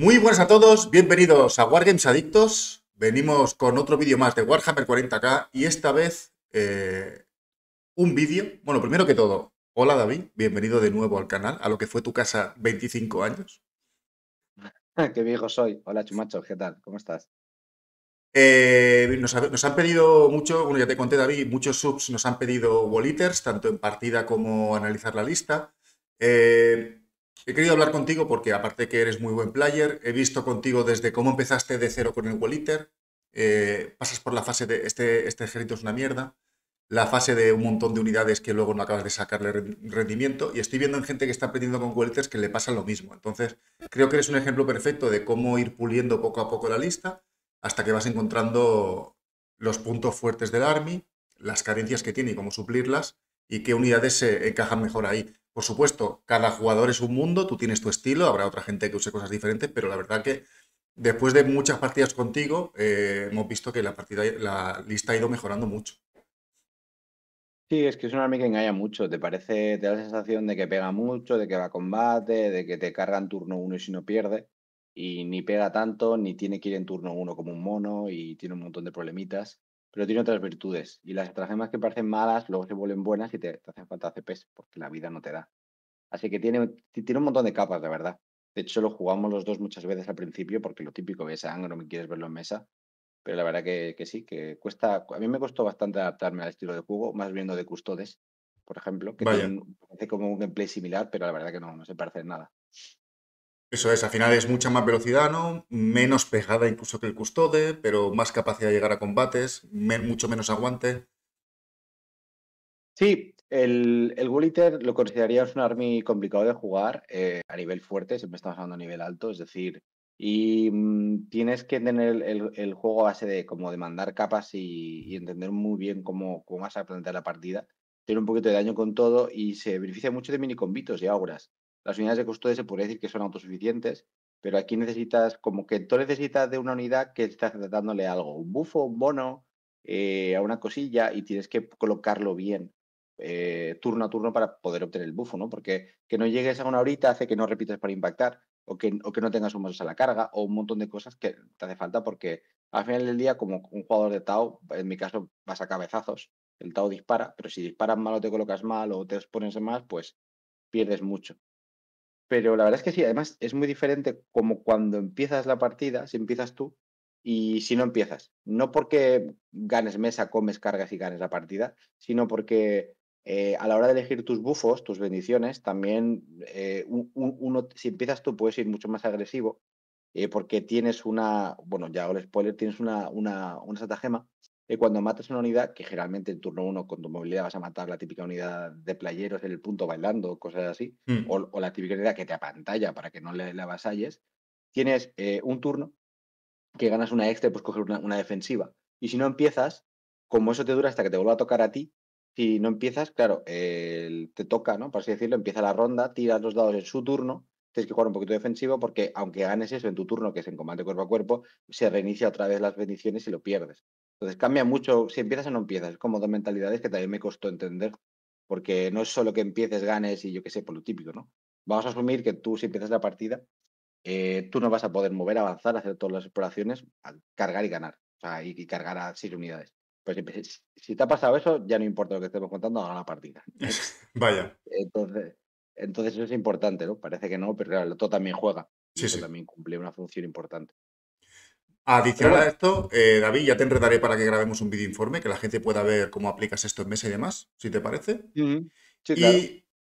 Muy buenas a todos, bienvenidos a Wargames Adictos. Venimos con otro vídeo más de Warhammer 40k y esta vez eh, un vídeo. Bueno, primero que todo, hola David, bienvenido de nuevo al canal, a lo que fue tu casa 25 años. Qué viejo soy. Hola Chumacho, ¿qué tal? ¿Cómo estás? Eh, nos, han pedido mucho, bueno, ya te conté David, muchos subs nos han pedido wall tanto en partida como analizar la lista. Eh, He querido hablar contigo porque aparte que eres muy buen player, he visto contigo desde cómo empezaste de cero con el Welliter, eh, pasas por la fase de este, este, ejército es una mierda, la fase de un montón de unidades que luego no acabas de sacarle rendimiento y estoy viendo en gente que está aprendiendo con Wall-Eaters que le pasa lo mismo. Entonces, creo que eres un ejemplo perfecto de cómo ir puliendo poco a poco la lista hasta que vas encontrando los puntos fuertes del Army, las carencias que tiene y cómo suplirlas y qué unidades se encajan mejor ahí. Por supuesto, cada jugador es un mundo, tú tienes tu estilo, habrá otra gente que use cosas diferentes, pero la verdad que después de muchas partidas contigo, eh, hemos visto que la, partida, la lista ha ido mejorando mucho. Sí, es que es un arma que engaña mucho. Te parece, te da la sensación de que pega mucho, de que va a combate, de que te cargan turno uno y si no pierde. Y ni pega tanto, ni tiene que ir en turno uno como un mono y tiene un montón de problemitas pero tiene otras virtudes. Y las estratagemas que parecen malas luego se vuelven buenas y te, hacen falta CPs porque la vida no te da. Así que tiene, tiene un montón de capas, de verdad. De hecho, lo jugamos los dos muchas veces al principio porque lo típico es angro, ah, me quieres verlo en mesa. Pero la verdad que, sí, que cuesta. A mí me costó bastante adaptarme al estilo de juego, más viendo de Custodes, por ejemplo, que parece como un gameplay similar, pero la verdad que no, no se parece en nada. Eso es, al final es mucha más velocidad, ¿no? Menos pegada incluso que el custode, pero más capacidad de llegar a combates, mucho menos aguante. Sí, el, el lo consideraría un army complicado de jugar eh, a nivel fuerte, siempre estamos hablando a nivel alto, es decir, y mm, tienes que tener el, juego a base de como mandar capas y, entender muy bien cómo, cómo vas a plantear la partida. Tiene un poquito de daño con todo y se beneficia mucho de minicombitos y auras. Las unidades de custodia se puede decir que son autosuficientes, pero aquí necesitas, como que tú necesitas de una unidad que estás dándole algo, un bufo, un bono, eh, a una cosilla y tienes que colocarlo bien. Eh, turno a turno para poder obtener el bufo, ¿no? Porque que no llegues a una horita hace que no repitas para impactar, o que, que no tengas un a la carga, o un montón de cosas que te hace falta, porque al final del día, como un jugador de Tao, en mi caso vas a cabezazos, el Tao dispara, pero si disparas mal o te colocas mal o te expones más, pues pierdes mucho. Pero la verdad es que sí, además es muy diferente como cuando empiezas la partida, si empiezas tú y si no empiezas. No porque ganes mesa, comes cargas y ganes la partida, sino porque eh, a la hora de elegir tus bufos, tus bendiciones, también eh, uno, si empiezas tú puedes ir mucho más agresivo eh, porque tienes una, bueno, ya hago el spoiler, tienes una, una, una satagema eh, cuando matas una unidad, que generalmente en turno 1 con tu movilidad vas a matar la típica unidad de playeros en el punto bailando, cosas así, mm. o, la típica unidad que te apantalla para que no le, avasalles, tienes eh, un turno que ganas una extra y puedes coger una, defensiva. Y si no empiezas, como eso te dura hasta que te vuelva a tocar a ti, si no empiezas, claro, te toca, ¿no? Por así decirlo, empieza la ronda, tiras los dados en su turno, tienes que jugar un poquito defensivo porque aunque ganes eso en tu turno, que es en combate cuerpo a cuerpo, se reinicia otra vez las bendiciones y lo pierdes. Entonces cambia mucho si empiezas o no empiezas. Es como dos mentalidades que también me costó entender, porque no es solo que empieces, ganes y yo qué sé, por lo típico, ¿no? Vamos a asumir que tú si empiezas la partida, eh, tú no vas a poder mover, avanzar, hacer todas las exploraciones, cargar y ganar, o sea, y, cargar a seis unidades. Pues si, te ha pasado eso, ya no importa lo que estemos contando, ahora la partida. Vaya. Entonces, entonces eso es importante, ¿no? Parece que no, pero claro, todo también juega. también cumple una función importante. Adicional a esto, eh, David, ya te enredaré para que grabemos un vídeo informe, que la gente pueda ver cómo aplicas esto en mesa y demás, si te parece.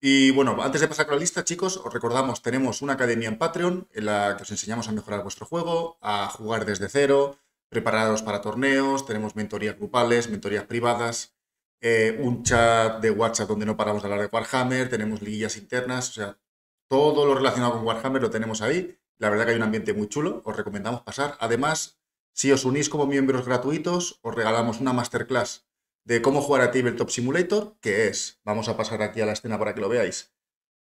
y, bueno, antes de pasar con la lista, chicos, os recordamos, tenemos una academia en Patreon en la que os enseñamos a mejorar vuestro juego, a jugar desde cero, prepararos para torneos, tenemos mentorías grupales, mentorías privadas, eh, un chat de WhatsApp donde no paramos de hablar de Warhammer, tenemos liguillas internas, o sea, todo lo relacionado con Warhammer lo tenemos ahí la verdad que hay un ambiente muy chulo, os recomendamos pasar. Además, si os unís como miembros gratuitos, os regalamos una masterclass de cómo jugar a Tabletop Simulator, que es, vamos a pasar aquí a la escena para que lo veáis,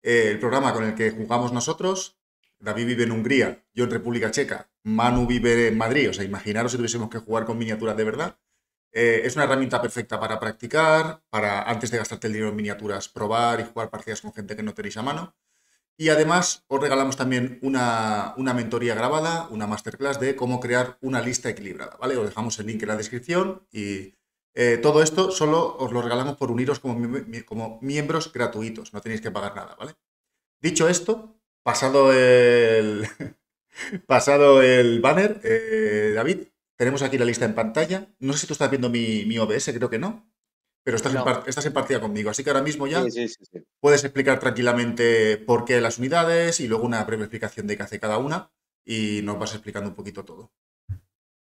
eh, el programa con el que jugamos nosotros. David vive en Hungría, yo en República Checa, Manu vive en Madrid, o sea, imaginaros si tuviésemos que jugar con miniaturas de verdad. Eh, es una herramienta perfecta para practicar, para antes de gastarte el dinero en miniaturas, probar y jugar partidas con gente que no tenéis a mano. Y además os regalamos también una, mentoría grabada, una masterclass de cómo crear una lista equilibrada, ¿vale? Os dejamos el link en la descripción y eh, todo esto solo os lo regalamos por uniros como, como, miembros gratuitos, no tenéis que pagar nada, ¿vale? Dicho esto, pasado el, pasado el banner, eh, David, tenemos aquí la lista en pantalla. No sé si tú estás viendo mi, mi OBS, creo que no. Pero estás, en, partida conmigo, así que ahora mismo ya puedes explicar tranquilamente por qué las unidades y luego una breve explicación de qué hace cada una y nos vas explicando un poquito todo.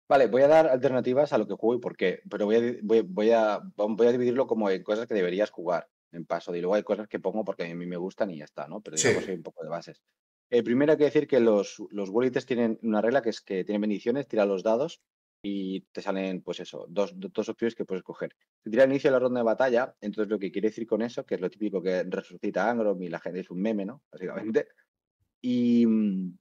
Vale, voy a dar alternativas a lo que juego y por qué, pero voy a, dividirlo como en cosas que deberías jugar en paso. Y luego hay cosas que pongo porque a mí me gustan y ya está, ¿no? Pero digamos hay un poco de bases. El eh, primero hay que decir que los, los tienen una regla que es que tienen bendiciones, tira los dados y te salen, pues eso, dos, dos opciones que puedes escoger. Te tira al inicio de la ronda de batalla, entonces lo que quiere decir con eso, que es lo típico que resucita Angrom y la gente es un meme, ¿no? Básicamente. Y, mm,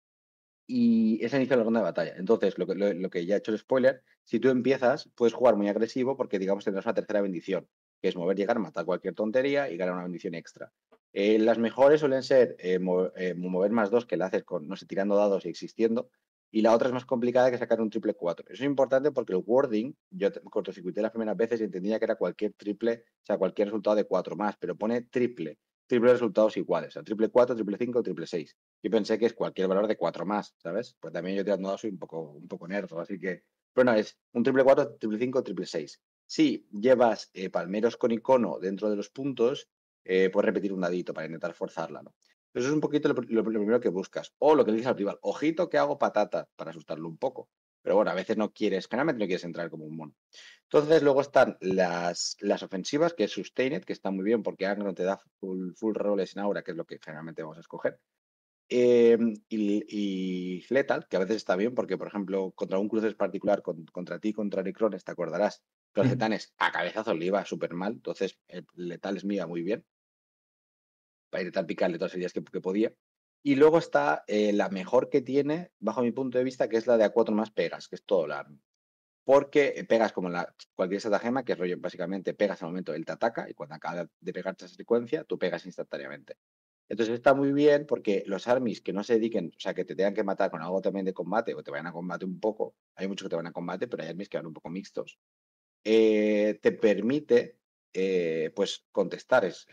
y es inicio de la ronda de batalla. Entonces, lo que, lo, que ya he hecho el spoiler, si tú empiezas, puedes jugar muy agresivo porque, digamos, tendrás una tercera bendición, que es mover, llegar, matar cualquier tontería y ganar una bendición extra. Eh, las mejores suelen ser eh, eh, mover, más dos, que la haces con, no sé, tirando dados y existiendo, y la otra es más complicada que sacar un triple 4. Eso es importante porque el wording, yo cortocircuité las primeras veces y entendía que era cualquier triple, o sea, cualquier resultado de cuatro más, pero pone triple, triple resultados iguales, o sea, triple 4, triple 5, triple 6. Yo pensé que es cualquier valor de 4 más, ¿sabes? Pues también yo tirando soy un poco, un poco nerdo, así que, pero no, es un triple 4, triple 5, triple 6. Si llevas eh, palmeros con icono dentro de los puntos, eh, puedes repetir un dadito para intentar forzarla, ¿no? Eso es un poquito lo, primero que buscas. O lo que le dices al rival, ojito que hago patata, para asustarlo un poco. Pero bueno, a veces no quieres, generalmente no quieres entrar como un mono. Entonces luego están las, las ofensivas, que es Sustained, que está muy bien porque no te da full, roles en aura, que es lo que generalmente vamos a escoger. Em, y, Letal, que a veces está bien porque, por ejemplo, contra un cruces particular, contra ti, contra Necrones, te acordarás, los a cabezazo le iba súper mal, entonces Lethal letal es mía muy bien para intentar picarle todas las ideas que, que podía. Y luego está eh, la mejor que tiene, bajo mi punto de vista, que es la de a cuatro más pegas, que es todo la porque eh, pegas como la, cualquier estratagema, que es rollo básicamente pegas al momento, él te ataca y cuando acaba de pegarte esa secuencia, tú pegas instantáneamente. Entonces está muy bien porque los armies que no se dediquen, o sea, que te tengan que matar con algo también de combate o te vayan a combate un poco, hay muchos que te van a combate, pero hay armies que van un poco mixtos, eh, te permite eh, pues contestar es,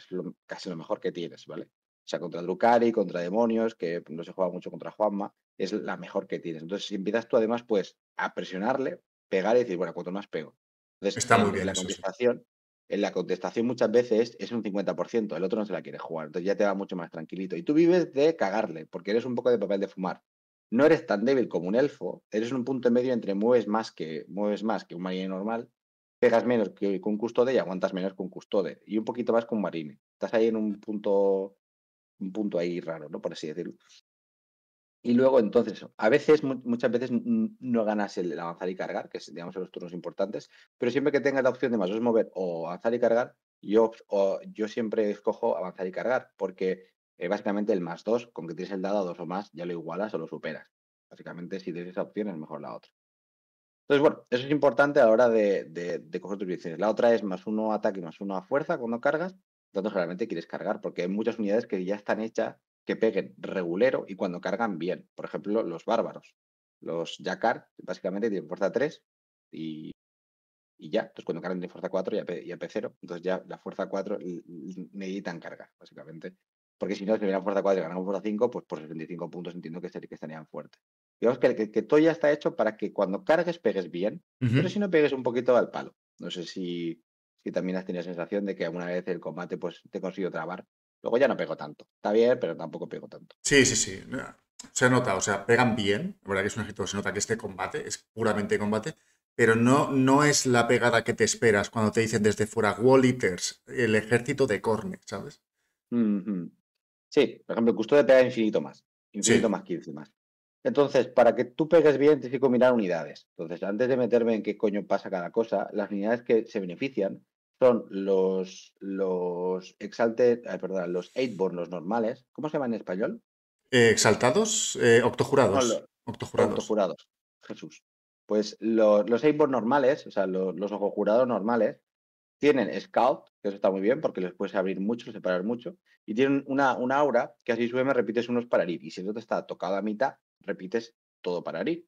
casi lo mejor que tienes, ¿vale? O sea, contra Drukari, contra demonios, que no se juega mucho contra Juanma, es la mejor que tienes. Entonces, si empiezas tú además, pues, a presionarle, pegar y decir, bueno, cuanto más pego. Entonces, Está muy en bien la contestación, en la contestación muchas veces es un 50%, el otro no se la quiere jugar, entonces ya te va mucho más tranquilito. Y tú vives de cagarle, porque eres un poco de papel de fumar. No eres tan débil como un elfo, eres un punto medio entre mueves más que, mueves más que un marino normal, pegas menos que con Custode y aguantas menos con Custode. Y un poquito más con Marine. Estás ahí en un punto, un punto ahí raro, ¿no? Por así decirlo. Y luego, entonces, a veces, muchas veces no ganas el avanzar y cargar, que es, digamos, los turnos importantes, pero siempre que tengas la opción de más dos mover o avanzar y cargar, yo, yo siempre escojo avanzar y cargar, porque eh, básicamente el más dos, con que tienes el dado a dos o más, ya lo igualas o lo superas. Básicamente, si tienes esa opción, es mejor la otra. Entonces, bueno, eso es importante a la hora de, coger tus direcciones. La otra es más uno ataque, y más uno a fuerza cuando cargas. Entonces, realmente quieres cargar, porque hay muchas unidades que ya están hechas que peguen regulero y cuando cargan bien. Por ejemplo, los bárbaros. Los Jakar, básicamente, tienen fuerza 3 y, ya. Entonces, cuando cargan tienen fuerza 4 y AP, y 0 Entonces, ya la fuerza 4 necesitan cargar, básicamente. Porque si no, si tuvieran fuerza 4 y ganamos fuerza 5, pues por 75 puntos entiendo que, estarían fuertes. Digamos que, todo ya está hecho para que cuando cargues pegues bien, pero si no pegues un poquito al palo. No sé si, si también has tenido la sensación de que alguna vez el combate pues, te consiguió trabar. Luego ya no pego tanto. Está bien, pero tampoco pego tanto. Sí, sí, sí. Se nota, o sea, pegan bien. La verdad que es un ejército, se nota que este combate es puramente combate, pero no, no es la pegada que te esperas cuando te dicen desde fuera Wall Eaters, el ejército de Corne, ¿sabes? Sí, por ejemplo, el de pega infinito más. Infinito más 15 más. Entonces, para que tú pegues bien, te que mirar unidades. Entonces, antes de meterme en qué coño pasa cada cosa, las unidades que se benefician son los, los exalted, perdón, los eightborn, los normales. ¿Cómo se llama en español? Eh, exaltados, eh, octojurados. octojurados. Octojurados, Jesús. Pues los, los eightborn normales, o sea, los, los ojojurados normales, tienen Scout, que eso está muy bien porque les puedes abrir mucho, separar mucho, y tienen una, una aura que así sube, me repites unos para y si no te está tocado a mitad, repites todo para Ari.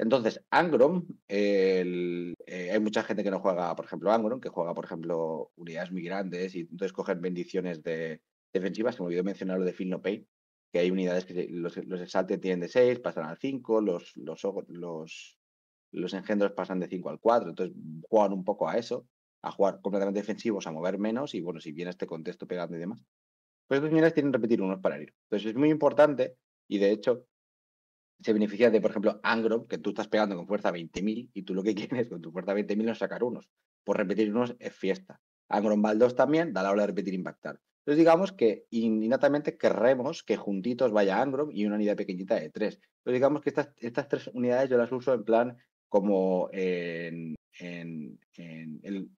Entonces, Angrom eh, hay mucha gente que no juega, por ejemplo, Angron, que juega, por ejemplo, unidades muy grandes y entonces cogen bendiciones de, defensivas, que me olvidó mencionar lo de Phil No Pain, que hay unidades que los, los tienen de 6, pasan al 5, los, los, los, los engendros pasan de 5 al 4, entonces juegan un poco a eso, a jugar completamente defensivos, a mover menos y bueno, si viene este contexto pegando y demás. Pues estas unidades tienen que repetir unos para ir. Entonces es muy importante y de hecho se beneficia de, por ejemplo, Angrom, que tú estás pegando con fuerza 20.000 y tú lo que quieres con tu fuerza 20.000 es sacar unos. Por repetir unos es fiesta. Angrom Baldos también da la hora de repetir impactar. Entonces digamos que innatamente querremos que juntitos vaya Angrom y una unidad pequeñita de tres. Entonces digamos que estas, estas tres unidades yo las uso en plan como en, el, en,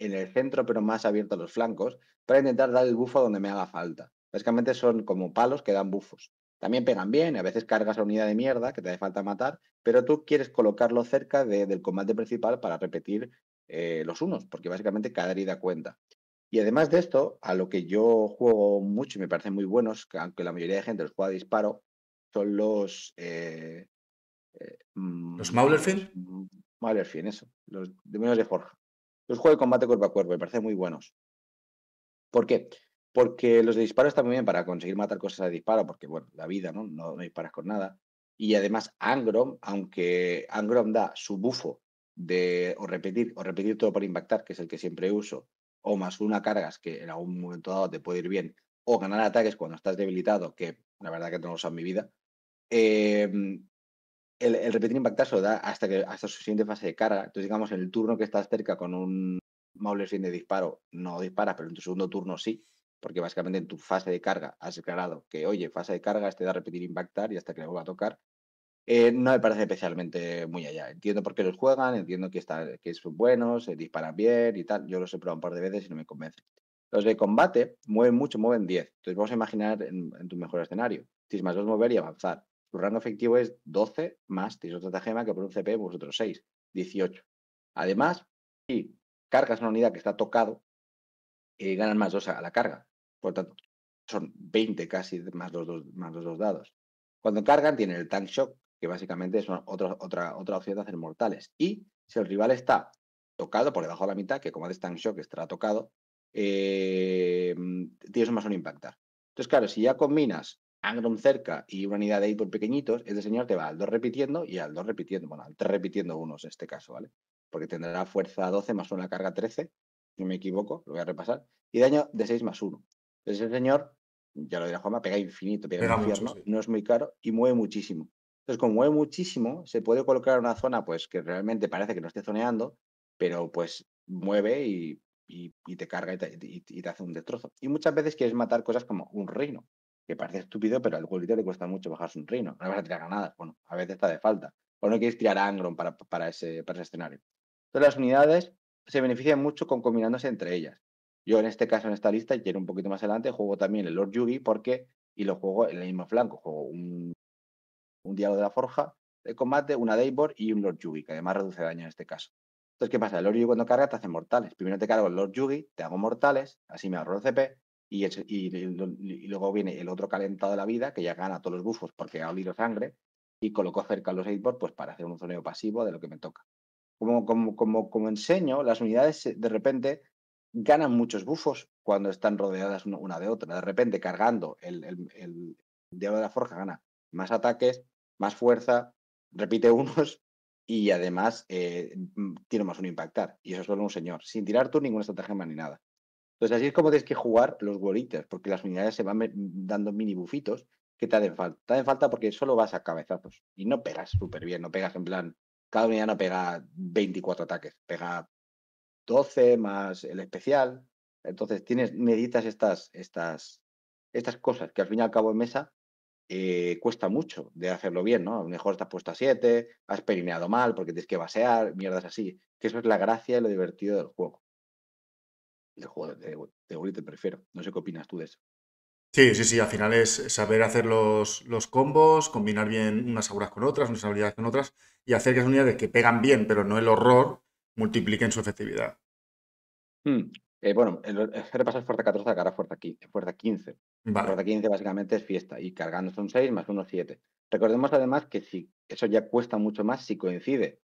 el, centro pero más abierto a los flancos para intentar dar el bufo donde me haga falta. Básicamente son como palos que dan bufos. También pegan bien, a veces cargas la unidad de mierda que te hace falta matar, pero tú quieres colocarlo cerca del combate principal para repetir eh, los unos, porque básicamente cada herida cuenta. Y además de esto, a lo que yo juego mucho y me parecen muy buenos, que aunque la mayoría de gente los juega a disparo, son los. Eh, eh, mm, ¿Los Maulerfin? Maulerfin, eso. Los de menos de Forja. Los juego de combate cuerpo a cuerpo, me parecen muy buenos. ¿Por qué? porque los de disparos están muy bien para conseguir matar cosas de disparo, porque bueno, la vida, ¿no? No, disparas con nada. Y además Angrom, aunque Angrom da su bufo de o repetir, o repetir todo para impactar, que es el que siempre uso, o más una cargas que en algún momento dado te puede ir bien, o ganar ataques cuando estás debilitado, que la verdad que no lo uso en mi vida. Eh, el, repetir impactar se da hasta, que, hasta su siguiente fase de carga. Entonces, digamos, en el turno que estás cerca con un Maule sin de disparo, no disparas, pero en tu segundo turno sí porque básicamente en tu fase de carga has declarado que, oye, fase de carga, este da repetir impactar y hasta que le vuelva a tocar. Eh, no me parece especialmente muy allá. Entiendo por qué los juegan, entiendo que, que son buenos, se disparan bien y tal. Yo los he probado un par de veces y no me convence. Los de combate mueven mucho, mueven 10. Entonces vamos a imaginar en, tu mejor escenario. Tienes más 2 mover y avanzar. Tu rango efectivo es 12 más tienes otra gema que por un CP vosotros 6, 18. Además, si cargas una unidad que está tocado, eh, ganan más 2 a la carga por tanto son 20 casi más los dos, más dos dados. Cuando cargan tienen el tank shock, que básicamente es otra, otra, otra opción de hacer mortales. Y si el rival está tocado por debajo de la mitad, que como haces tank shock estará tocado, eh, tienes un más un impactar. Entonces, claro, si ya combinas Angrum cerca y una unidad de ahí por pequeñitos, este señor te va al 2 repitiendo y al 2 repitiendo, bueno, al 3 repitiendo unos en este caso, ¿vale? Porque tendrá fuerza 12 más una carga 13, Si no me equivoco, lo voy a repasar, y daño de 6 más 1. Entonces el señor, ya lo dirá Juanma, pega infinito, pega, el infierno, no es muy caro y mueve muchísimo. Entonces, como mueve muchísimo, se puede colocar una zona pues que realmente parece que no esté zoneando, pero pues mueve y, te carga y te, hace un destrozo. Y muchas veces quieres matar cosas como un reino, que parece estúpido, pero al golito le cuesta mucho bajarse un reino. No vas a tirar granadas, bueno, a veces está de falta. O no quieres tirar Angron para, ese, para ese escenario. Entonces, las unidades se benefician mucho con combinándose entre ellas. Yo en este caso, en esta lista, y quiero un poquito más adelante, juego también el Lord Yugi porque, y lo juego en el mismo flanco, juego un, un Diablo de la Forja de combate, una Daybor y un Lord Yugi, que además reduce daño en este caso. Entonces, ¿qué pasa? El Lord Yugi cuando carga te hace mortales. Primero te cargo el Lord Yugi, te hago mortales, así me ahorro el CP, y, y, luego viene el otro calentado de la vida, que ya gana todos los bufos porque ha olido sangre, y coloco cerca los 8 pues para hacer un zoneo pasivo de lo que me toca. Como, como, como, como enseño, las unidades de repente ganan muchos bufos cuando están rodeadas una de otra. De repente, cargando el, Diablo de la Forja gana más ataques, más fuerza, repite unos y además eh, tiene más un impactar. Y eso es solo un señor, sin tirar tú ninguna estratagema ni nada. Entonces, así es como tienes que jugar los Warriors, porque las unidades se van dando mini bufitos que te hacen falta. Te hacen falta porque solo vas a cabezazos y no pegas súper bien, no pegas en plan. Cada unidad no pega 24 ataques, pega 12 más el especial. Entonces tienes, necesitas estas, estas, estas cosas que al fin y al cabo en mesa eh, cuesta mucho de hacerlo bien, ¿no? A lo mejor estás puesto a 7, has perineado mal porque tienes que basear, mierdas así. Que eso es la gracia y lo divertido del juego. Del juego de, de, te prefiero. No sé qué opinas tú de eso. Sí, sí, sí, al final es saber hacer los, los combos, combinar bien unas auras con otras, unas habilidades con otras, y hacer que las unidades que pegan bien, pero no el horror, multipliquen su efectividad. Hmm. Eh, bueno, el, pasa fuerza 14, a fuerza, aquí, fuerza 15. Fuerza 15 básicamente es fiesta y cargando son 6 más uno 7. Recordemos además que si eso ya cuesta mucho más si coincide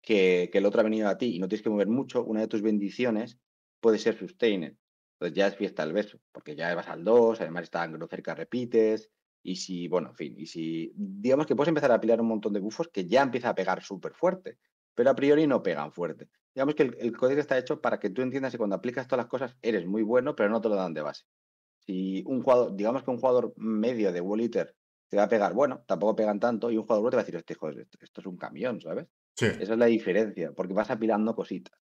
que, el otro ha venido a ti y no tienes que mover mucho, una de tus bendiciones puede ser sustainer, Entonces ya es fiesta al beso, porque ya vas al 2, además está cerca, repites. Y si, bueno, en fin, y si digamos que puedes empezar a apilar un montón de bufos que ya empieza a pegar súper fuerte pero a priori no pegan fuerte. Digamos que el, código está hecho para que tú entiendas que cuando aplicas todas las cosas eres muy bueno, pero no te lo dan de base. Si un jugador, digamos que un jugador medio de Wall te va a pegar, bueno, tampoco pegan tanto, y un jugador te va a decir, este, esto, es un camión, ¿sabes? Esa es la diferencia, porque vas apilando cositas.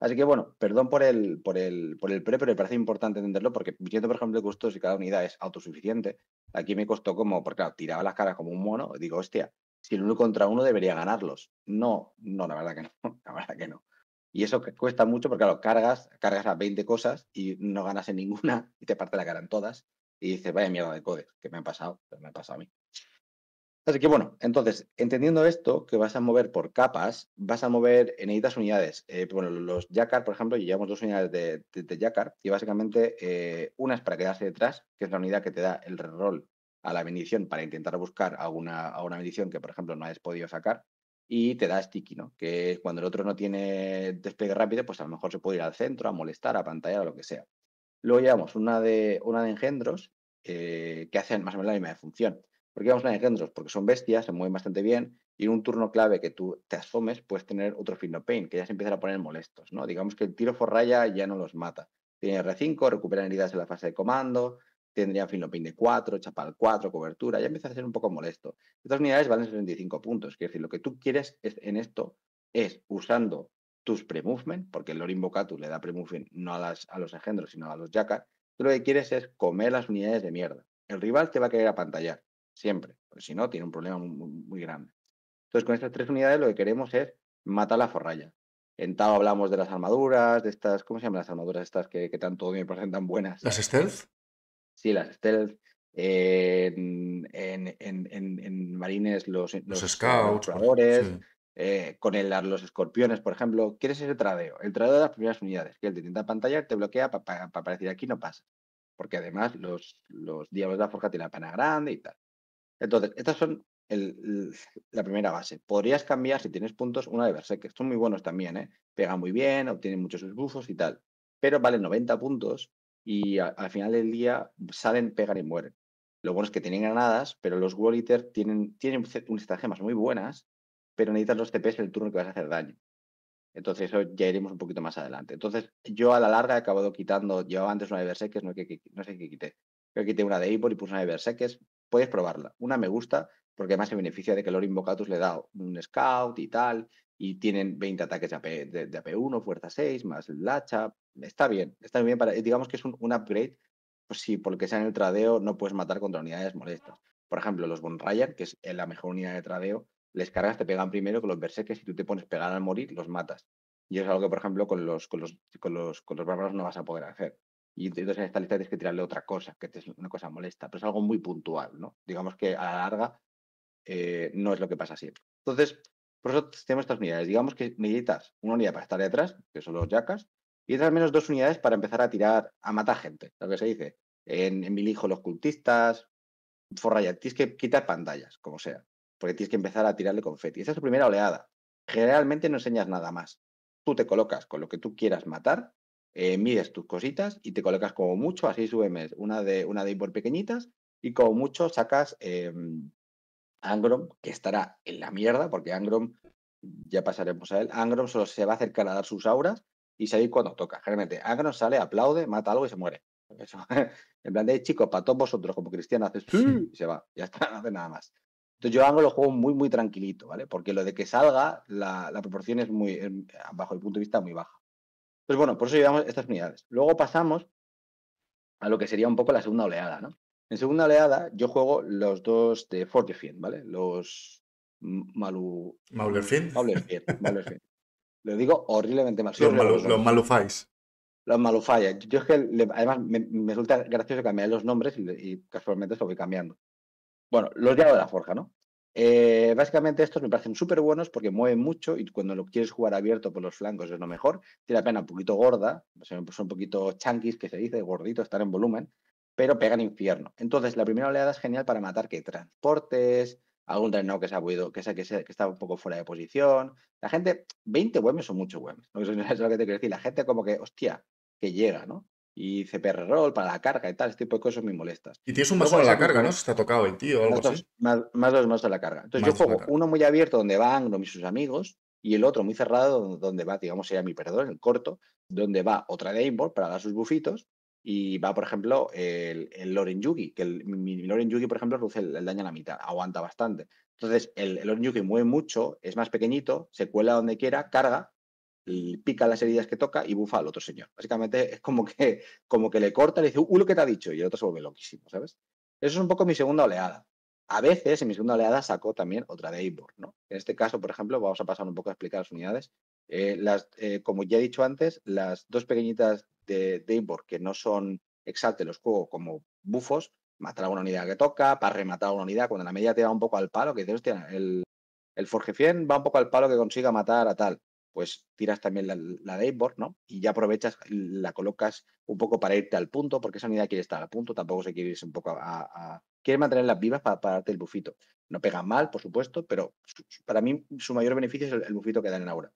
Así que bueno, perdón por el, por el, por el pre, pero me parece importante entenderlo porque viendo, por ejemplo, costos si cada unidad es autosuficiente, aquí me costó como, porque claro, tiraba las caras como un mono, digo, hostia, si el uno contra uno debería ganarlos. No, no, la verdad que no, la verdad que no. Y eso cuesta mucho porque, claro, cargas, cargas a 20 cosas y no ganas en ninguna y te parte la cara en todas y dices, vaya mierda de code, que me ha pasado, me ha pasado a mí. Así que bueno, entonces, entendiendo esto, que vas a mover por capas, vas a mover, en eh, estas unidades. Eh, bueno, los Jackar, por ejemplo, llevamos dos unidades de, de, y básicamente eh, una es para quedarse detrás, que es la unidad que te da el reroll a la bendición para intentar buscar alguna, una bendición que, por ejemplo, no hayas podido sacar y te da sticky, ¿no? Que cuando el otro no tiene despliegue rápido, pues a lo mejor se puede ir al centro, a molestar, a pantallar, a lo que sea. Luego llevamos una de, una de engendros eh, que hacen más o menos la misma función. ¿Por qué llevamos una de engendros? Porque son bestias, se mueven bastante bien y en un turno clave que tú te asomes puedes tener otro Fino Pain, que ya se empiezan a poner molestos, ¿no? Digamos que el tiro forraya ya no los mata. Tiene R5, recuperan heridas en la fase de comando, tendrían Finlopin de 4, Chapal 4, cobertura, ya empieza a ser un poco molesto. Estas unidades valen 75 puntos, es decir, lo que tú quieres es, en esto es usando tus pre-movement, porque el lord Invocatus le da pre-movement no a, las, a, los engendros, sino a los jackas, tú lo que quieres es comer las unidades de mierda. El rival te va a querer apantallar, siempre, porque si no, tiene un problema muy, grande. Entonces, con estas tres unidades lo que queremos es matar la forralla. En Tao hablamos de las armaduras, de estas, ¿cómo se llaman las armaduras estas que, que tanto me parecen tan buenas? ¿Las stealth? Sí, las stealth. Eh, en, marines, los, eh, los, eh, scouts, con el, los escorpiones, por ejemplo. ¿Quieres ese tradeo? El tradeo de las primeras unidades, que el de tinta pantalla te bloquea para aparecer aquí no pasa. Porque además los, los diablos de la forja tienen la pana grande y tal. Entonces, estas son la primera base. Podrías cambiar, si tienes puntos, una de que Son muy buenos también, ¿eh? Pegan muy bien, obtienen muchos bufos y tal. Pero vale 90 puntos y al final del día salen, pegan y mueren. Lo bueno es que tienen granadas, pero los Wall tienen, tienen unas gemas muy buenas, pero necesitas los TPs el turno que vas a hacer daño. Entonces, eso ya iremos un poquito más adelante. Entonces, yo a la larga he acabado quitando, llevaba antes una de Berserkers, no, que, no sé qué quité. Creo que quité una de Eivor y puse una de Berserkers. Puedes probarla. Una me gusta, porque además se beneficia de que Lord invocatus le da un scout y tal, y tienen 20 ataques de, AP, 1 fuerza 6, más lacha, Está bien, está bien para. Digamos que es un, upgrade. Pues si porque sea en el tradeo no puedes matar contra unidades molestas. Por ejemplo, los bonrayer que es eh, la mejor unidad de tradeo, les cargas, te pegan primero con los berserkers. Si tú te pones pegar al morir, los matas. Y es algo que, por ejemplo, con los, con los, con los, bárbaros no vas a poder hacer. Y entonces en esta lista tienes que tirarle otra cosa, que es una cosa molesta, pero es algo muy puntual, ¿no? Digamos que a la larga eh, no es lo que pasa siempre. Entonces, por eso tenemos estas unidades. Digamos que necesitas una unidad para estar detrás, que son los yacas, y otras menos dos unidades para empezar a tirar, a matar gente, lo que se dice. En, mi hijo los cultistas, forraya. tienes que quitar pantallas, como sea, porque tienes que empezar a tirarle confeti. Esa es tu primera oleada. Generalmente no enseñas nada más. Tú te colocas con lo que tú quieras matar, eh, mides tus cositas y te colocas como mucho, así subes una de, una de pequeñitas y como mucho sacas em, Angrom, que estará en la mierda, porque Angrom, ya pasaremos a él, Angrom solo se va a acercar a dar sus auras y se salir cuando toca. Generalmente, Angrom sale, aplaude, mata algo y se muere. en plan de, chicos, para todos vosotros, como cristiano, haces y se va. Ya está, no hace nada más. Entonces yo hago lo juego muy, muy tranquilito, ¿vale? Porque lo de que salga, la, proporción es muy, bajo el punto de vista, muy baja. Pues bueno, por eso llevamos estas unidades. Luego pasamos a lo que sería un poco la segunda oleada, ¿no? En segunda oleada, yo juego los dos de Fortifiend, ¿vale? Los Malu. Maulerfiend. Maulerfiend. Lo digo horriblemente mal. Los, malu, los Malufais. Los Malufais. Yo es que además me, resulta gracioso cambiar los nombres y, casualmente se voy cambiando. Bueno, los de la Forja, ¿no? Eh, básicamente estos me parecen súper buenos porque mueven mucho y cuando lo quieres jugar abierto por los flancos es lo mejor. Tiene la pena un poquito gorda, son un poquito chanquis que se dice, gordito, estar en volumen pero pegan infierno. Entonces, la primera oleada es genial para matar que transportes, algún trainer que se ha huido, que, que, está un poco fuera de posición. La gente, 20 WEMs son muchos WEMs, eso es lo que te quiero decir. La gente como que, hostia, que llega, ¿no? Y CPR roll para la carga y tal, este tipo de cosas me molestas. Y tienes un más a la carga, ¿no? Se está tocado el tío o algo más así. más, dos de la carga. Entonces yo juego uno muy abierto donde va Angrom y sus amigos, y el otro muy cerrado donde va, digamos, sería mi perdón, el corto, donde va otra de para dar sus bufitos, y va, por ejemplo, el, el Loren Yugi, que el, mi, Loren Yugi, por ejemplo, reduce el, daño a la mitad, aguanta bastante. Entonces, el, el Loren Yugi mueve mucho, es más pequeñito, se cuela donde quiera, carga, pica las heridas que toca y bufa al otro señor. Básicamente es como que, como que le corta, le dice, uh, lo que te ha dicho, y el otro se vuelve loquísimo, ¿sabes? Eso es un poco mi segunda oleada. A veces, en mi segunda oleada sacó también otra de Eivor, ¿no? En este caso, por ejemplo, vamos a pasar un poco a explicar eh, las unidades. Eh, las, como ya he dicho antes, las dos pequeñitas de Daveboard que no son exactos los juegos como bufos, matar a una unidad que toca, para rematar a una unidad, cuando la media te va un poco al palo, que dices, hostia, el, el 100 va un poco al palo que consiga matar a tal, pues tiras también la, la ¿no? Y ya aprovechas, la colocas un poco para irte al punto, porque esa unidad quiere estar al punto, tampoco se quiere irse un poco a... quiere mantenerlas vivas para, pararte el bufito. No pega mal, por supuesto, pero para mí su mayor beneficio es el, bufito que dan en aura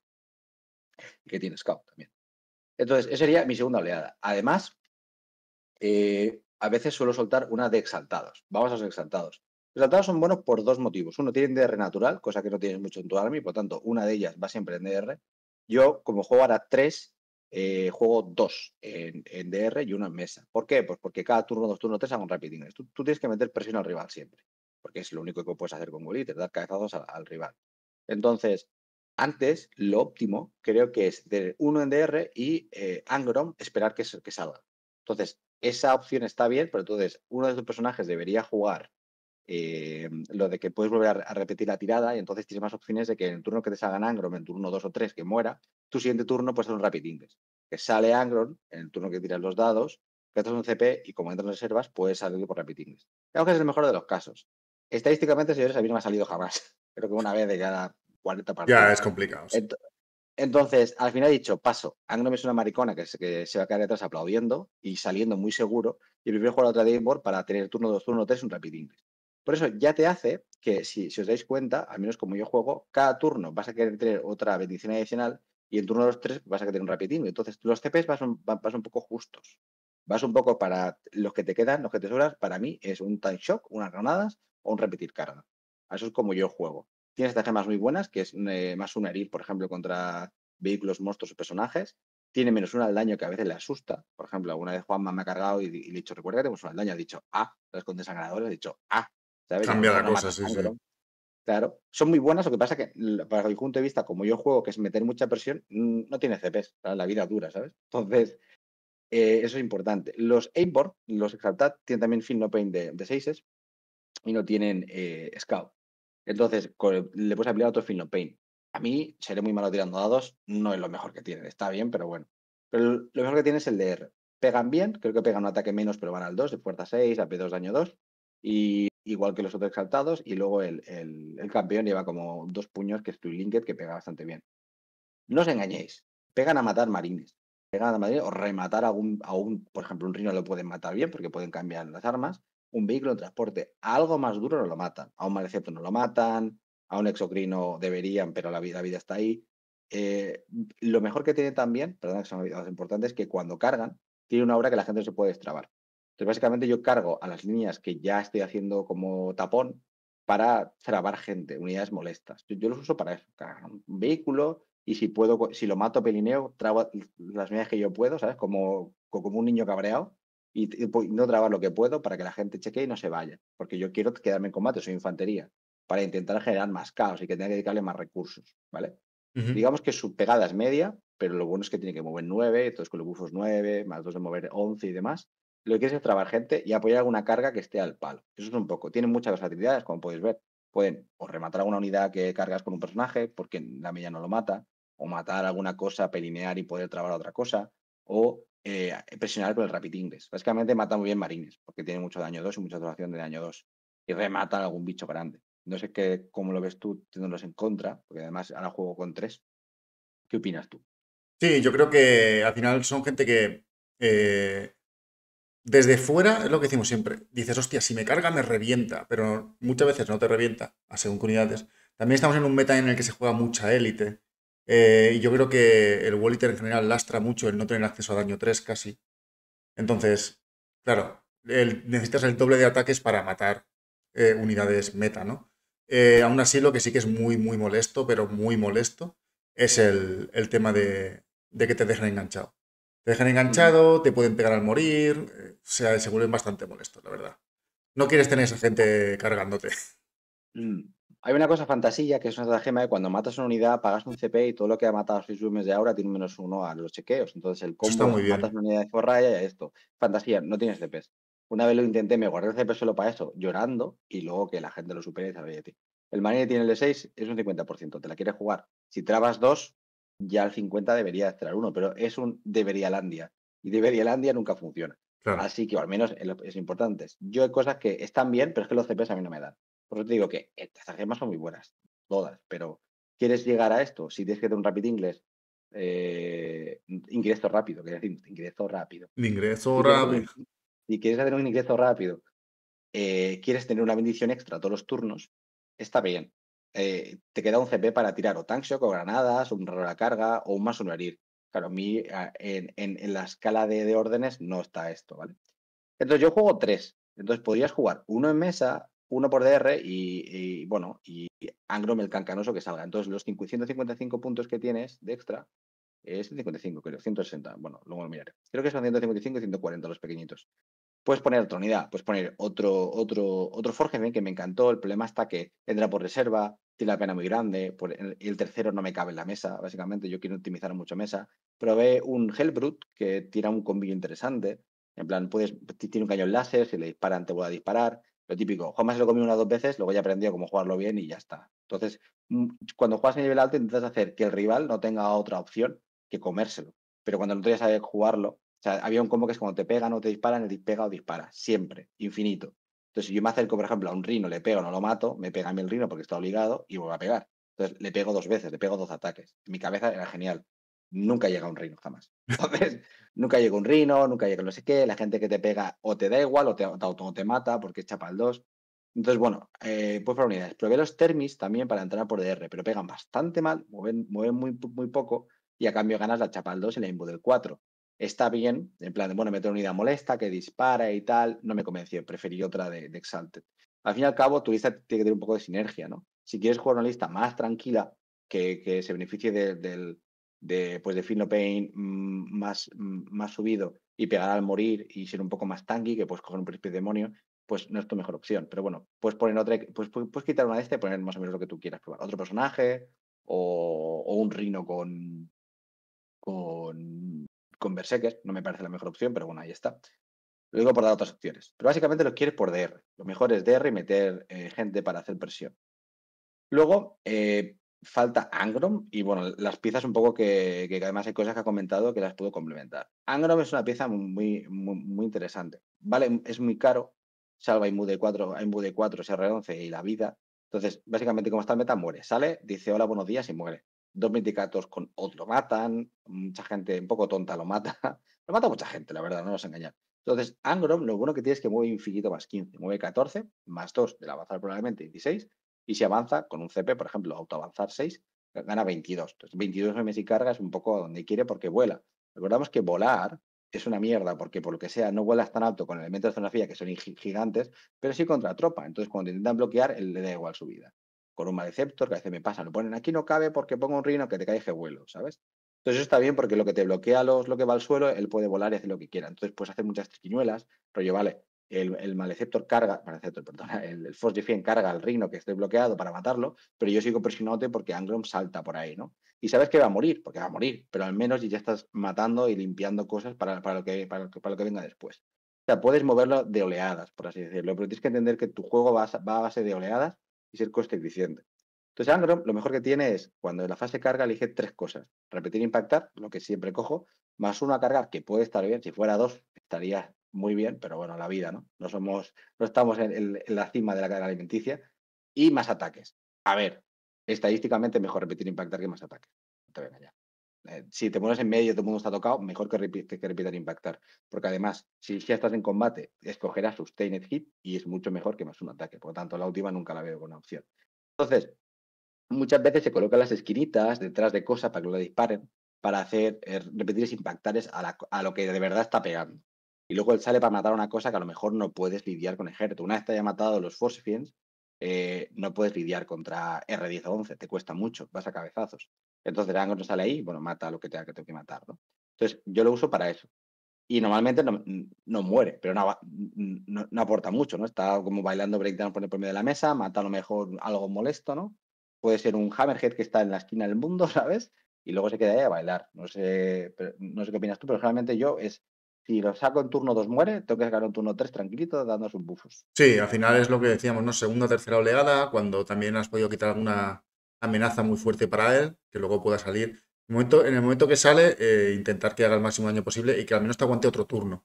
que tiene Scout también. Entonces, esa sería mi segunda oleada. Además, eh, a veces suelo soltar una de exaltados. Vamos a los exaltados. Los exaltados son buenos por dos motivos. Uno, tienen DR natural, cosa que no tienes mucho en tu army, por tanto, una de ellas va siempre en DR. Yo, como juego ahora tres, eh, juego dos en, DR y una en mesa. ¿Por qué? Pues porque cada turno, dos turnos, tres hago un rapid Tú, tienes que meter presión al rival siempre, porque es lo único que puedes hacer con líder dar cabezazos al rival. Entonces, antes, lo óptimo creo que es de 1 DR y eh, Angrom esperar que, salga. Entonces, esa opción está bien, pero entonces uno de tus personajes debería jugar eh, lo de que puedes volver a repetir la tirada y entonces tienes más opciones de que en el turno que te salgan Angrom en turno 2 o 3 que muera, tu siguiente turno puedes ser un Rapid inglés Que sale Angron, en el turno que tiras los dados, que gastas un CP y como entras en reservas, puedes salir por Rapid inglés. Creo que es el mejor de los casos. Estadísticamente, señores, a mí no me ha salido jamás. Creo que una vez de cada 40 Ya, es complicado. Entonces, al final he dicho, paso. me es una maricona que se, va a quedar atrás aplaudiendo y saliendo muy seguro. Y prefiero jugar a otra Game para tener turno 2, turno 3, un Rapid inglés. Por eso ya te hace que, si, os dais cuenta, al menos como yo juego, cada turno vas a querer tener otra bendición adicional y en turno 2-3 vas a querer un Rapid Entonces, los CPs vas un, un poco justos. Vas un poco para los que te quedan, los que te sobran. Para mí es un Time Shock, unas granadas o un repetir carga. Eso es como yo juego. Tiene estas gemas muy buenas, que es eh, más una herir, por ejemplo, contra vehículos, monstruos o personajes. Tiene menos una al daño que a veces le asusta. Por ejemplo, alguna vez Juanma me ha cargado y, le he dicho, recuerda que tenemos una al daño. Ha dicho, ah, las con desangradores, ha dicho, ah. ¿sabes? Cambia la cosa, sí, sí. Claro, son muy buenas, lo que pasa que, para mi punto de vista, como yo juego, que es meter mucha presión, no tiene CPs, la vida dura, ¿sabes? Entonces, eh, eso es importante. Los Aimboard, los exaltat tienen también fin No Pain de, de y no tienen eh, Scout. Entonces, le puedes aplicar otro Feel No Pain. A mí, seré muy malo tirando dados, no es lo mejor que tienen, está bien, pero bueno. Pero lo mejor que tiene es el de Pegan bien, creo que pegan un ataque menos, pero van al 2, de fuerza 6, a P2, daño 2. Y igual que los otros exaltados, y luego el, el, campeón lleva como dos puños, que es tu Linked, que pega bastante bien. No os engañéis, pegan a matar marines, pegan a matar o rematar a un, a un, por ejemplo, un rino lo pueden matar bien porque pueden cambiar las armas, un vehículo de transporte algo más duro no lo matan. A un malecepto no lo matan, a un exocrino deberían, pero la vida, vida está ahí. Eh, lo mejor que tiene también, perdón que son importantes, es que cuando cargan, tiene una obra que la gente no se puede extrabar Entonces, básicamente yo cargo a las líneas que ya estoy haciendo como tapón para trabar gente, unidades molestas. Yo, los uso para eso, un vehículo y si puedo, si lo mato pelineo, trabo las unidades que yo puedo, ¿sabes? Como, como un niño cabreado y, no trabar lo que puedo para que la gente chequee y no se vaya, porque yo quiero quedarme en combate, soy infantería, para intentar generar más caos y que tenga que dedicarle más recursos, ¿vale? Digamos que su pegada es media, pero lo bueno es que tiene que mover 9, entonces con los bufos 9, más dos de mover 11 y demás. Lo que quieres es trabar gente y apoyar alguna carga que esté al palo. Eso es un poco. Tienen muchas versatilidades, como podéis ver. Pueden o rematar alguna unidad que cargas con un personaje, porque la media no lo mata, o matar alguna cosa, pelinear y poder trabar otra cosa, o eh, eh, presionar con el rapid inglés. Básicamente mata muy bien marines, porque tiene mucho daño 2 y mucha duración de daño 2. Y remata a algún bicho grande. No sé qué, cómo lo ves tú teniéndolos en contra, porque además ahora juego con 3. ¿Qué opinas tú? Sí, yo creo que al final son gente que eh, desde fuera es lo que decimos siempre. Dices, hostia, si me carga me revienta, pero muchas veces no te revienta a según unidades. También estamos en un meta en el que se juega mucha élite eh, y yo creo que el Walliter en general lastra mucho el no tener acceso a daño 3 casi. Entonces, claro, necesitas el doble de ataques para matar eh, unidades meta, ¿no? Eh, aún así, lo que sí que es muy, muy molesto, pero muy molesto, es el, tema de, que te dejan enganchado. Te dejan enganchado, te pueden pegar al morir, o sea, se vuelven bastante molestos, la verdad. No quieres tener esa gente cargándote. Mm. Hay una cosa fantasía que es una gema de cuando matas una unidad, pagas un CP y todo lo que ha matado a sus de ahora tiene menos uno a los chequeos. Entonces el combo matas una unidad de forraya y esto. Fantasía, no tienes CPs. Una vez lo intenté, me guardé el CP solo para eso, llorando, y luego que la gente lo supere y sabe a ti. El Marine tiene el de 6, es un 50%, te la quieres jugar. Si trabas dos ya al 50 debería extraer uno, pero es un debería landia. Y debería landia nunca funciona. Así que, al menos, es importante. Yo hay cosas que están bien, pero es que los CPs a mí no me dan. Por eso te digo que eh, estas gemas son muy buenas, todas, pero ¿quieres llegar a esto? Si tienes que tener un rapid inglés, eh, ingreso rápido, que decir, ingreso rápido. Ingreso rápido. Si quieres hacer un ingreso rápido, eh, quieres tener una bendición extra todos los turnos, está bien. te queda un CP para tirar o tank o granadas, o un raro a la carga, o un más un herir. Claro, a mí en, la escala de, de, órdenes no está esto, ¿vale? Entonces yo juego tres. Entonces podrías jugar uno en mesa, uno por DR y, bueno, y Angrom el cancanoso que salga. Entonces, los 555 puntos que tienes de extra es 55, creo, 160. Bueno, luego lo miraré. Creo que son 155 y 140 los pequeñitos. Puedes poner otra unidad, puedes poner otro, otro, otro que me encantó. El problema está que entra por reserva, tiene la pena muy grande, el, tercero no me cabe en la mesa, básicamente. Yo quiero optimizar mucho mesa. Probé un Hellbrut que tira un combillo interesante. En plan, puedes, tiene un cañón láser, si le disparan te vuelve a disparar. Lo típico, Juanma se lo comió una dos veces, luego ya aprendió cómo jugarlo bien y ya está. Entonces, mm, cuando juegas a nivel alto intentas hacer que el rival no tenga otra opción que comérselo. Pero cuando no ya sabe jugarlo, sea, había un combo que es cuando te pegan o te disparan, te pega o dispara, siempre, infinito. Entonces, si yo me acerco, por ejemplo, a un rino, le pego, no lo mato, me pega a mí el rino porque está obligado y vuelvo a pegar. Entonces, le pego dos veces, le pego dos ataques. mi cabeza era genial nunca llega un reino, jamás. Entonces, nunca llega un reino, nunca llega no sé qué, la gente que te pega o te da igual o te, te mata porque es chapa 2. Entonces, bueno, eh, pues para unidades. Probé los termis también para entrar por DR, pero pegan bastante mal, mueven, mueven muy, poco y a cambio ganas la chapa al 2 y la imbu del 4. Está bien, en plan de, bueno, meter una unidad molesta que dispara y tal, no me convenció, preferí otra de, Exalted. Al fin y al cabo, tu lista tiene que tener un poco de sinergia, ¿no? Si quieres jugar una lista más tranquila, que, se beneficie del de, pues de Pain mm, más, mm, más subido y pegar al morir y ser un poco más tanky, que puedes coger un príncipe demonio, pues no es tu mejor opción. Pero bueno, puedes poner otra, pues puedes quitar una de este y poner más o menos lo que tú quieras probar. Otro personaje o, un rino con, con, con Berserker, no me parece la mejor opción, pero bueno, ahí está. luego digo por dar otras opciones. Pero básicamente lo quieres por DR. Lo mejor es DR y meter eh, gente para hacer presión. Luego, eh, falta Angrom y bueno, las piezas un poco que, además hay cosas que ha comentado que las puedo complementar. Angrom es una pieza muy, muy, interesante. Vale, es muy caro, salva en de 4, en de 4, SR11 y la vida. Entonces, básicamente como está el meta, muere. Sale, dice hola, buenos días y muere. Dos miticatos con otro matan, mucha gente un poco tonta lo mata. lo mata mucha gente, la verdad, no nos engañar. Entonces, Angrom, lo bueno que tiene es que mueve infinito más 15, mueve 14, más 2 del avanzar probablemente 16 y si avanza con un CP, por ejemplo, autoavanzar 6, gana 22. Entonces, 22 MS y carga es un poco a donde quiere porque vuela. Recordamos que volar es una mierda porque por lo que sea no vuelas tan alto con elementos de zonografía que son gigantes, pero sí contra tropa. Entonces, cuando intentan bloquear, eh, le da igual su vida. Con un maleceptor, que a veces me pasa, lo ponen aquí no cabe porque pongo un rino que te cae vuelo, ¿sabes? Entonces eso está bien porque lo que te bloquea los, lo que va al suelo, él puede volar y hacer lo que quiera. Entonces puedes hacer muchas triquiñuelas, rollo, vale, el, Maleceptor carga, el, Force carga al reino que esté bloqueado para matarlo, pero yo sigo presionándote porque Angrom salta por ahí, ¿no? Y sabes que va a morir, porque va a morir, pero al menos ya estás matando y limpiando cosas para, para lo, que, para, lo que venga después. O sea, puedes moverlo de oleadas, por así decirlo, pero tienes que entender que tu juego va a, va base de oleadas y ser coste eficiente. Entonces, Angrom, lo mejor que tiene es, cuando en la fase carga elige tres cosas. Repetir e impactar, lo que siempre cojo, más uno a cargar, que puede estar bien. Si fuera dos, estaría muy bien, pero bueno, la vida, ¿no? No somos, no estamos en, la cima de la cadena alimenticia. Y más ataques. A ver, estadísticamente mejor repetir impactar que más ataques. Eh, si te pones en medio y todo el mundo está tocado, mejor que, que impactar. Porque además, si ya estás en combate, escogerás sustained hit y es mucho mejor que más un ataque. Por lo tanto, la última nunca la veo como una opción. Entonces, muchas veces se colocan las esquinitas detrás de cosas para que lo disparen, para hacer eh, repetir impactares a lo que de verdad está pegando y luego él sale para matar una cosa que a lo mejor no puedes lidiar con ejército. Una vez te haya matado los Force eh, no puedes lidiar contra R10 o 11, te cuesta mucho, vas a cabezazos. Entonces Django no sale ahí, bueno, mata lo que tenga que, tengo que matar, ¿no? Entonces yo lo uso para eso. Y normalmente no, muere, pero no, no, aporta mucho, ¿no? Está como bailando breakdown por el medio de la mesa, mata a lo mejor algo molesto, ¿no? Puede ser un hammerhead que está en la esquina del mundo, ¿sabes? Y luego se queda ahí a bailar. No sé, no sé qué opinas tú, pero generalmente yo es si lo saco en turno 2 muere, tengo que sacar en turno 3 tranquilito dando un buffos. Sí, al final es lo que decíamos, ¿no? Segunda, tercera oleada, cuando también has podido quitar alguna amenaza muy fuerte para él, que luego pueda salir. En el momento, que sale, eh, intentar que haga el máximo daño posible y que al menos te aguante otro turno.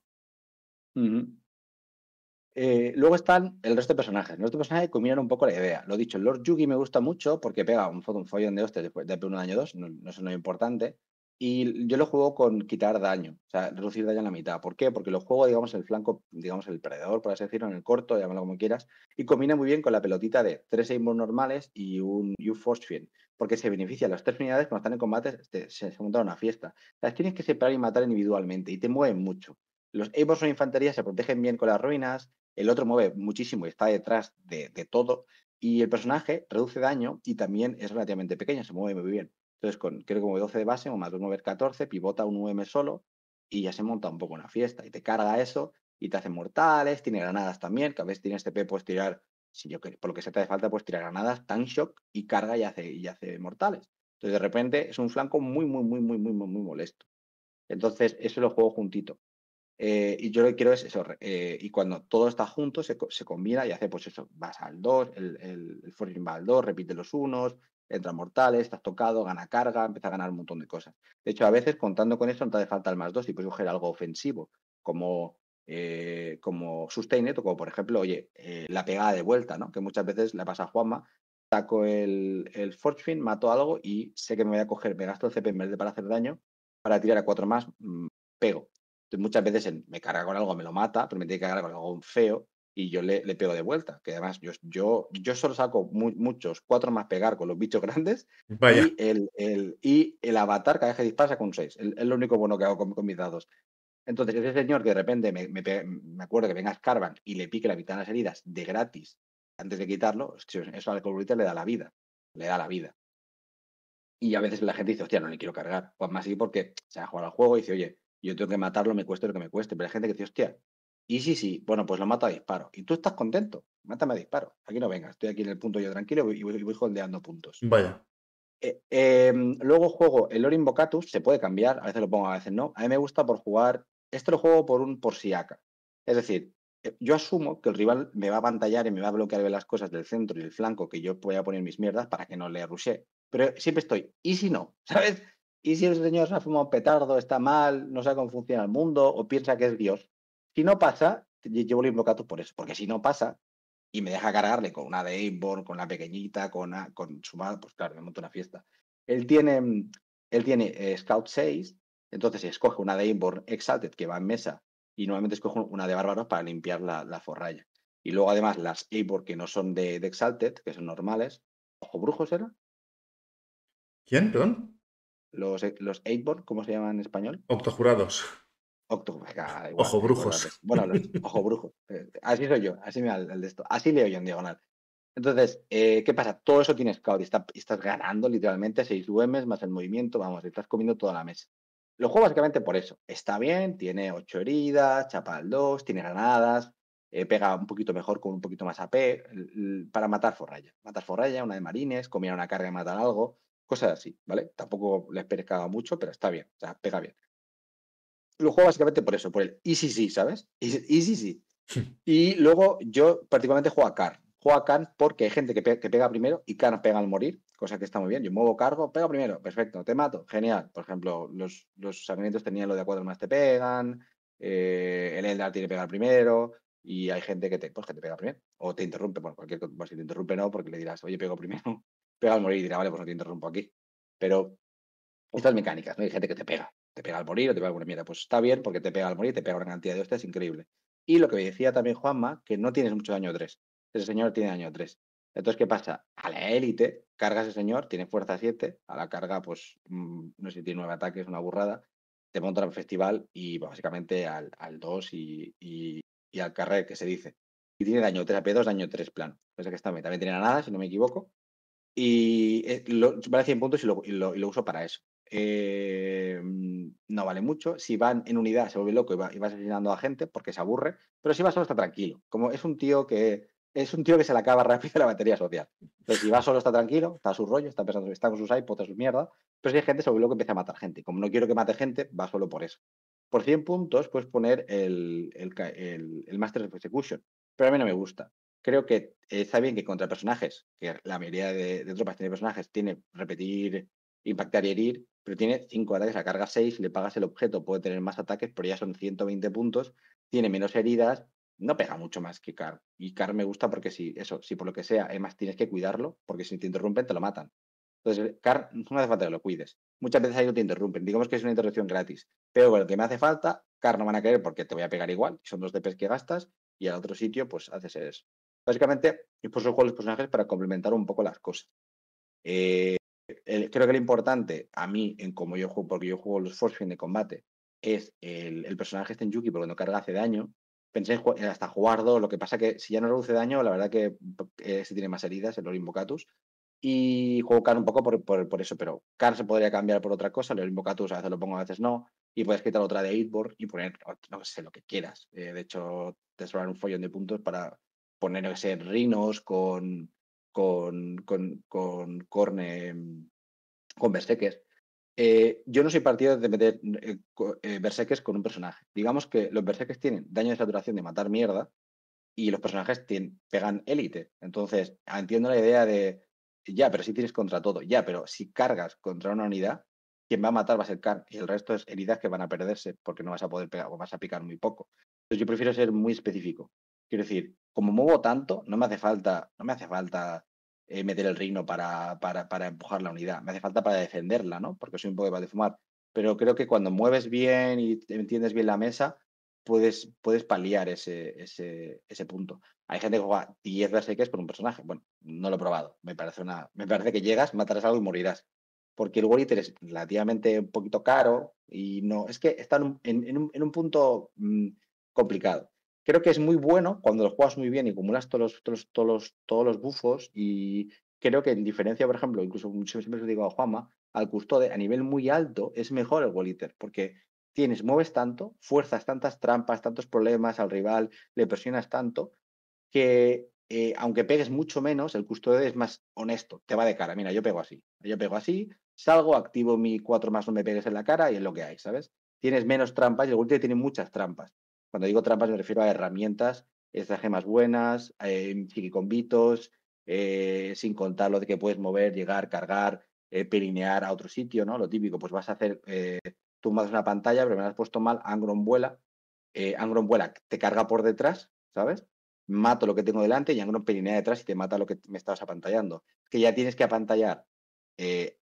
Eh, luego están el resto de personajes. resto de personajes combinan un poco la idea. Lo dicho, el Lord Yugi me gusta mucho porque pega un, un follón de hostia después de un daño 2, no, no es lo importante. Y yo lo juego con quitar daño, o sea, reducir daño a la mitad. ¿Por qué? Porque lo juego, digamos, el flanco, digamos, el predador, por así decirlo, en el corto, llámalo como quieras, y combina muy bien con la pelotita de tres aimbos normales y un, u Force Fiend, porque se beneficia las tres unidades cuando están en combate, este, se, se, una fiesta. Las tienes que separar y matar individualmente, y te mueven mucho. Los aimbos son infantería, se protegen bien con las ruinas, el otro mueve muchísimo y está detrás de todo, y el personaje reduce daño y también es relativamente pequeño, se mueve muy bien. Entonces, creo que como 12 de base, o más de mover 14, pivota un UM solo y ya se monta un poco una fiesta. Y te carga eso y te hace mortales, tiene granadas también, que a veces tienes TP, puedes tirar, si yo, por lo que se te hace falta, pues tirar granadas, tan shock y carga y hace, y hace mortales. Entonces, de repente es un flanco muy, muy, muy, muy, muy, muy, molesto. Entonces, eso lo juego juntito. Eh, y yo lo que quiero es eso. Eh, y cuando todo está junto, se, combina y hace, pues eso, vas al 2, el, el, va al 2, repite los unos, entra mortales, estás tocado, gana carga, empieza a ganar un montón de cosas. De hecho, a veces contando con esto no te hace falta el más dos y puedes coger algo ofensivo, como, eh, como o como por ejemplo, oye, eh, la pegada de vuelta, ¿no? Que muchas veces le pasa a Juanma, saco el, el Fortune, mato algo y sé que me voy a coger, me gasto el CP en vez para hacer daño, para tirar a cuatro más, mm, pego. Entonces, muchas veces me carga con algo, me lo mata, pero me tiene que cargar con algo feo y yo le, le, pego de vuelta. Que además yo, yo, yo solo saco muchos, cuatro más pegar con los bichos grandes. Y el, el, y el avatar cada vez que dispara con seis. Es lo único bueno que hago con, mis dados. Entonces, ese señor que de repente me, me, acuerdo que venga Scarvan y le pique la mitad de las heridas de gratis antes de quitarlo, eso al colorita le da la vida. Le da la vida. Y a veces la gente dice, hostia, no le quiero cargar. Pues más así porque se ha jugado al juego y dice, oye, yo tengo que matarlo, me cueste lo que me cueste. Pero hay gente que dice, hostia, y sí, sí, bueno, pues lo mato a disparo. Y tú estás contento, mátame a disparo. Aquí no venga. estoy aquí en el punto yo tranquilo y voy, voy holdeando puntos. Vaya. Eh, em, luego juego el Lore Invocatus, se puede cambiar, a veces lo pongo, a veces no. A mí me gusta por jugar, esto lo juego por un por siaca. Es decir, eh, yo asumo que el rival me va a pantallar y me va a bloquear las cosas del centro y el flanco que yo voy a poner mis mierdas para que no le rushe. Pero siempre estoy, ¿y si no? ¿Sabes? ¿Y si el señor se ha fumado un petardo, está mal, no sabe cómo funciona el mundo o piensa que es Dios? Si no pasa, llevo el invocato por eso, porque si no pasa y me deja cargarle con una de Inborn, con la pequeñita, con, su madre, pues claro, me monto una fiesta. Él tiene, mm, él tiene eh, Scout 6, entonces escoge una de Inborn Exalted que va en mesa y nuevamente escoge una de Bárbaros para limpiar la, forraya. Y luego además las Eivor que no son de, Exalted, que son normales. ¿Ojo brujos era? ¿Quién, perdón? Los, eh, los ¿cómo se llaman en español? Octojurados. Pues, ojo brujos. Bueno, eh, ojo brujos. Así soy yo, así me da de esto. Así leo yo en diagonal. Entonces, eh, ¿qué pasa? Todo eso tienes scout y, estás ganando literalmente 6 UMs más el movimiento, vamos, estás comiendo toda la mesa. Lo juego básicamente por eso. Está bien, tiene 8 heridas, chapa al 2, tiene granadas, eh, pega un poquito mejor con un poquito más AP para matar forraya. Matar forraya, una de marines, comía una carga y matar algo, cosas así, ¿vale? Tampoco le esperaba mucho, pero está bien, o sea, pega bien lo juego básicamente por eso, por el easy sí, ¿sabes? Easy sí. Y luego yo particularmente juego a Car. Juego a car porque hay gente que, pega primero y car pega al morir, cosa que está muy bien. Yo muevo cargo, pego primero, perfecto, te mato, genial. Por ejemplo, los, los sangrientos tenían lo de a cuatro más te pegan, eh, el Eldar tiene que pegar primero y hay gente que te, pues, pega primero o te interrumpe. Bueno, cualquier cosa, pues, si te interrumpe no, porque le dirás, oye, pego primero, pega al morir y dirá, vale, pues no te interrumpo aquí. Pero estas mecánicas, ¿no? Hay gente que te pega te pega al morir o te pega alguna mierda. Pues está bien porque te pega al morir, te pega una cantidad de hostias increíble. Y lo que me decía también Juanma, que no tienes mucho daño 3. Ese señor tiene daño 3. Entonces, ¿qué pasa? A la élite, carga ese señor, tiene fuerza 7, a la carga, pues, mm, no sé, tiene 9 ataques, una burrada, te monta al festival y básicamente al, 2 y, al carrer, que se dice. Y tiene daño 3 a P2, daño 3 plano. Pues que también tiene nada, si no me equivoco. Y eh, vale 100 puntos y lo uso para eso. Eh, mm, no vale mucho. Si van en unidad se vuelve loco y va, y asesinando a gente porque se aburre, pero si va solo está tranquilo. Como es un tío que es un tío que se le acaba rápido la batería social. pero si va solo está tranquilo, está a su rollo, está pensando, está con sus iPods, a su mierda, pero si hay gente se vuelve loco y empieza a matar gente. Como no quiero que mate gente, va solo por eso. Por 100 puntos puedes poner el, Master of Execution, pero a mí no me gusta creo que eh, está bien que contra personajes, que la mayoría de, de tropas tiene personajes, tiene repetir, impactar y herir, pero tiene 5 ataques, la carga 6, le pagas el objeto, puede tener más ataques, pero ya son 120 puntos, tiene menos heridas, no pega mucho más que Car. Y Car me gusta porque si eso, si por lo que sea, además tienes que cuidarlo, porque si te interrumpen te lo matan. Entonces, Car no hace falta que lo cuides. Muchas veces ahí no te interrumpen. Digamos que es una interrupción gratis. Pero bueno, que me hace falta, Car no van a querer porque te voy a pegar igual. Son dos DPs que gastas y al otro sitio, pues haces eso. Básicamente, yo puse juego los personajes para complementar un poco las cosas. Eh, creo que lo importante a mí, en cómo yo juego, porque yo juego los Force de combate, es el, personaje este en Yuki, porque no carga hace daño. Pensé hasta jugar dos, lo que pasa que si ya no reduce daño, la verdad que eh, se tiene más heridas, el Olimbocatus. Y juego Car un poco por, eso, pero Car se podría cambiar por otra cosa, el Olimbocatus a veces lo pongo, a veces no. Y puedes quitar otra de eightboard y poner, no sé, lo que quieras. Eh, de hecho, te sobran un follón de puntos para poner, no sé, Rhinos con, con, con, Corne, em, con Berserkers. Eh, yo no soy partido de meter verseques eh, eh, con un personaje. Digamos que los Berserkers tienen daño de saturación de matar mierda y los personajes tienen, pegan élite. Entonces, ah, entiendo la idea de, ya, pero si tienes contra todo, ya, pero si cargas contra una unidad, quien va a matar va a ser Khan y el resto es heridas que van a perderse porque no vas a poder pegar o vas a picar muy poco. Entonces yo prefiero ser muy específico. Quiero decir, como muevo tanto, no me hace falta, no me hace falta eh, meter el reino para, para, empujar la unidad. Me hace falta para defenderla, ¿no? Porque soy un poco de fumar. Pero creo que cuando mueves bien y entiendes bien la mesa, puedes, puedes paliar ese, ese, ese punto. Hay gente que juega 10 es por un personaje. Bueno, no lo he probado. Me parece, una, me parece que llegas, matarás algo y morirás. Porque el Warrior es relativamente un poquito caro y no. Es que está en un, punto mm, complicado creo que es muy bueno cuando lo juegas muy bien y acumulas todos los, todos, todos los bufos y creo que en diferencia, por ejemplo, incluso siempre lo digo a Juanma, al custode a nivel muy alto es mejor el wall porque tienes, mueves tanto, fuerzas tantas trampas, tantos problemas al rival, le presionas tanto que eh, aunque pegues mucho menos, el custode es más honesto, te va de cara, mira, yo pego así, yo pego así, salgo, activo mi 4 más no me pegues en la cara y es lo que hay, ¿sabes? Tienes menos trampas y el wall tiene muchas trampas cuando digo trampas me refiero a herramientas, esas gemas buenas, eh, eh, sin contar lo de que puedes mover, llegar, cargar, eh, perinear a otro sitio, ¿no? Lo típico, pues vas a hacer, eh, tú mandas una pantalla, pero me has puesto mal, Angron vuela, Angron vuela, te carga por detrás, ¿sabes? Mato lo que tengo delante y Angron perinea detrás y te mata lo que me estabas apantallando. Es que ya tienes que apantallar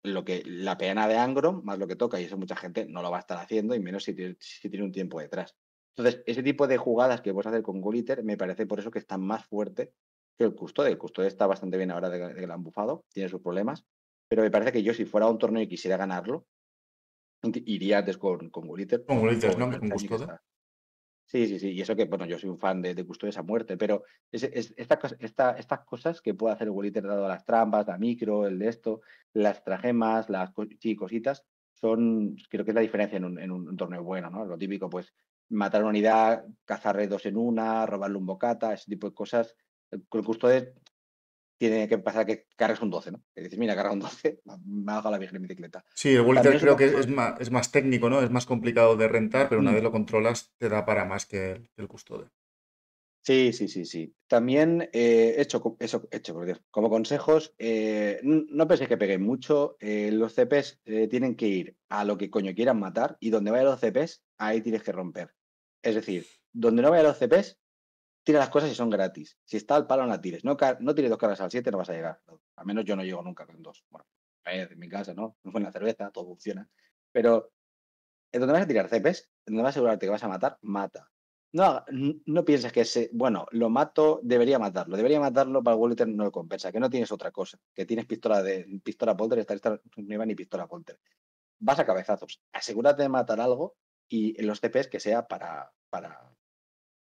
lo que la peana de Angron más lo que toca, y eso mucha gente no lo va a estar haciendo, y menos si tiene un tiempo detrás. Entonces, ese tipo de jugadas que puedes hacer con Goliter me parece por eso que está más fuerte que el Custode. El Custode está bastante bien ahora de, de Bufado, tiene sus problemas, pero me parece que yo si fuera a un torneo y quisiera ganarlo, iría antes con, con Con Goliter, no, con Custode. Sí, sí, sí. Y eso que, bueno, yo soy un fan de, de esa a muerte, pero estas cosas que puede hacer el dado a las trampas, la micro, el de esto, las tragemas, las cositas, son, creo que es la diferencia en un, torneo bueno, ¿no? Lo típico, pues, matar una unidad, cazar redos en una, robarle un bocata, ese tipo de cosas. Eh, el, el custodio tiene que pasar que cargas un 12, ¿no? Que dices, mira, carga un 12, me haga la vieja en bicicleta. Sí, el creo que es más, técnico, ¿no? Es más complicado de rentar, pero una mm. vez lo controlas te da para más que el custodio. Sí, sí, sí, sí. También eh, hecho, eso, hecho, por Como consejos, eh, no penséis que pegué mucho. los CPs tienen que ir a lo que coño quieran matar y donde vayan los CPs, ahí tienes que romper. Es decir, donde no vaya los CPs, tira las cosas y son gratis. Si está al palo, no la tires. No, no tires dos cargas al 7, no vas a llegar. Al menos yo no llego nunca con dos. Bueno, en mi casa, ¿no? No fue en la cerveza, todo funciona. Pero en donde vas a tirar CPs, en donde vas a asegurarte que vas a matar, mata. No, no pienses que ese, bueno, lo mato, debería matarlo, debería matarlo para el Walter no lo compensa, que no tienes otra cosa, que tienes pistola de pistola polter, está esta no iba ni pistola polter. Vas a cabezazos, asegúrate de matar algo y en los CPs que sea para, para,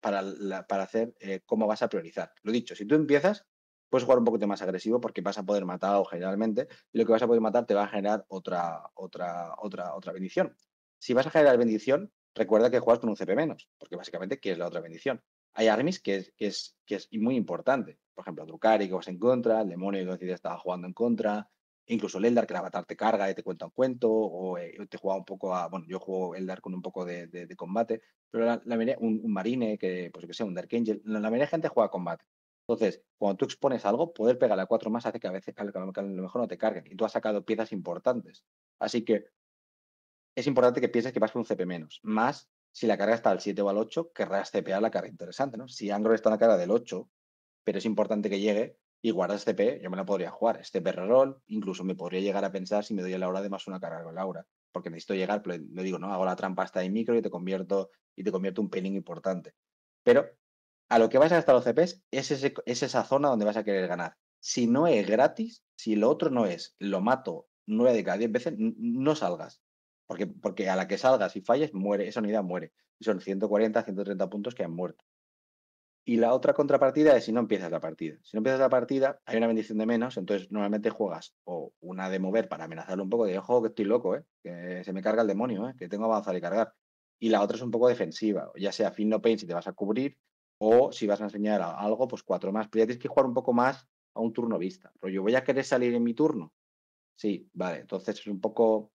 para, hacer eh, cómo vas a priorizar. Lo dicho, si tú empiezas, puedes jugar un poquito más agresivo porque vas a poder matar o generalmente y lo que vas a poder matar te va a generar otra, otra, otra, otra bendición. Si vas a generar bendición, recuerda que juegas con un CP menos, porque básicamente es la otra bendición. Hay armies que es, que es, muy importante. Por ejemplo, y que vas en contra, el demonio que estaba jugando en contra, incluso el Eldar, que el avatar te carga y te cuenta un cuento, o eh, te juega un poco a, bueno, yo juego Eldar con un poco de, combate, pero la, la un, un, Marine, que pues que sea un Dark Angel, la, la mayoría de gente juega combate. Entonces, cuando tú expones algo, poder pegar a cuatro más hace que a veces a lo mejor no te carguen. Y tú has sacado piezas importantes. Así que es importante que pienses que vas con un CP menos. Más si la carga está al 7 o al 8, querrás cepear la carga interesante, ¿no? Si Angro está en la carga del 8, pero es importante que llegue, y guarda este P, yo me la podría jugar. Este perrerol, incluso me podría llegar a pensar si me doy a Laura de más una carga con Laura, porque necesito llegar, pero me digo, no, hago la trampa hasta ahí micro y te convierto y te convierto un pelín importante. Pero a lo que vas a gastar los CPs es, esa zona donde vas a querer ganar. Si no es gratis, si lo otro no es, lo mato nueve de cada 10 veces, no salgas. Porque, porque a la que salgas y falles, muere, esa unidad muere. Y son 140, 130 puntos que han muerto. Y la otra contrapartida es si no empiezas la partida. Si no empiezas la partida, hay una bendición de menos, entonces normalmente juegas o una de mover para amenazarlo un poco, de ojo que estoy loco, ¿eh? que se me carga el demonio, eh, que tengo que avanzar y cargar. Y la otra es un poco defensiva, ya sea fin no pain si te vas a cubrir, o si vas a enseñar algo, pues cuatro más. Pero ya tienes que jugar un poco más a un turno vista. Pero yo voy a querer salir en mi turno. Sí, vale, entonces es un poco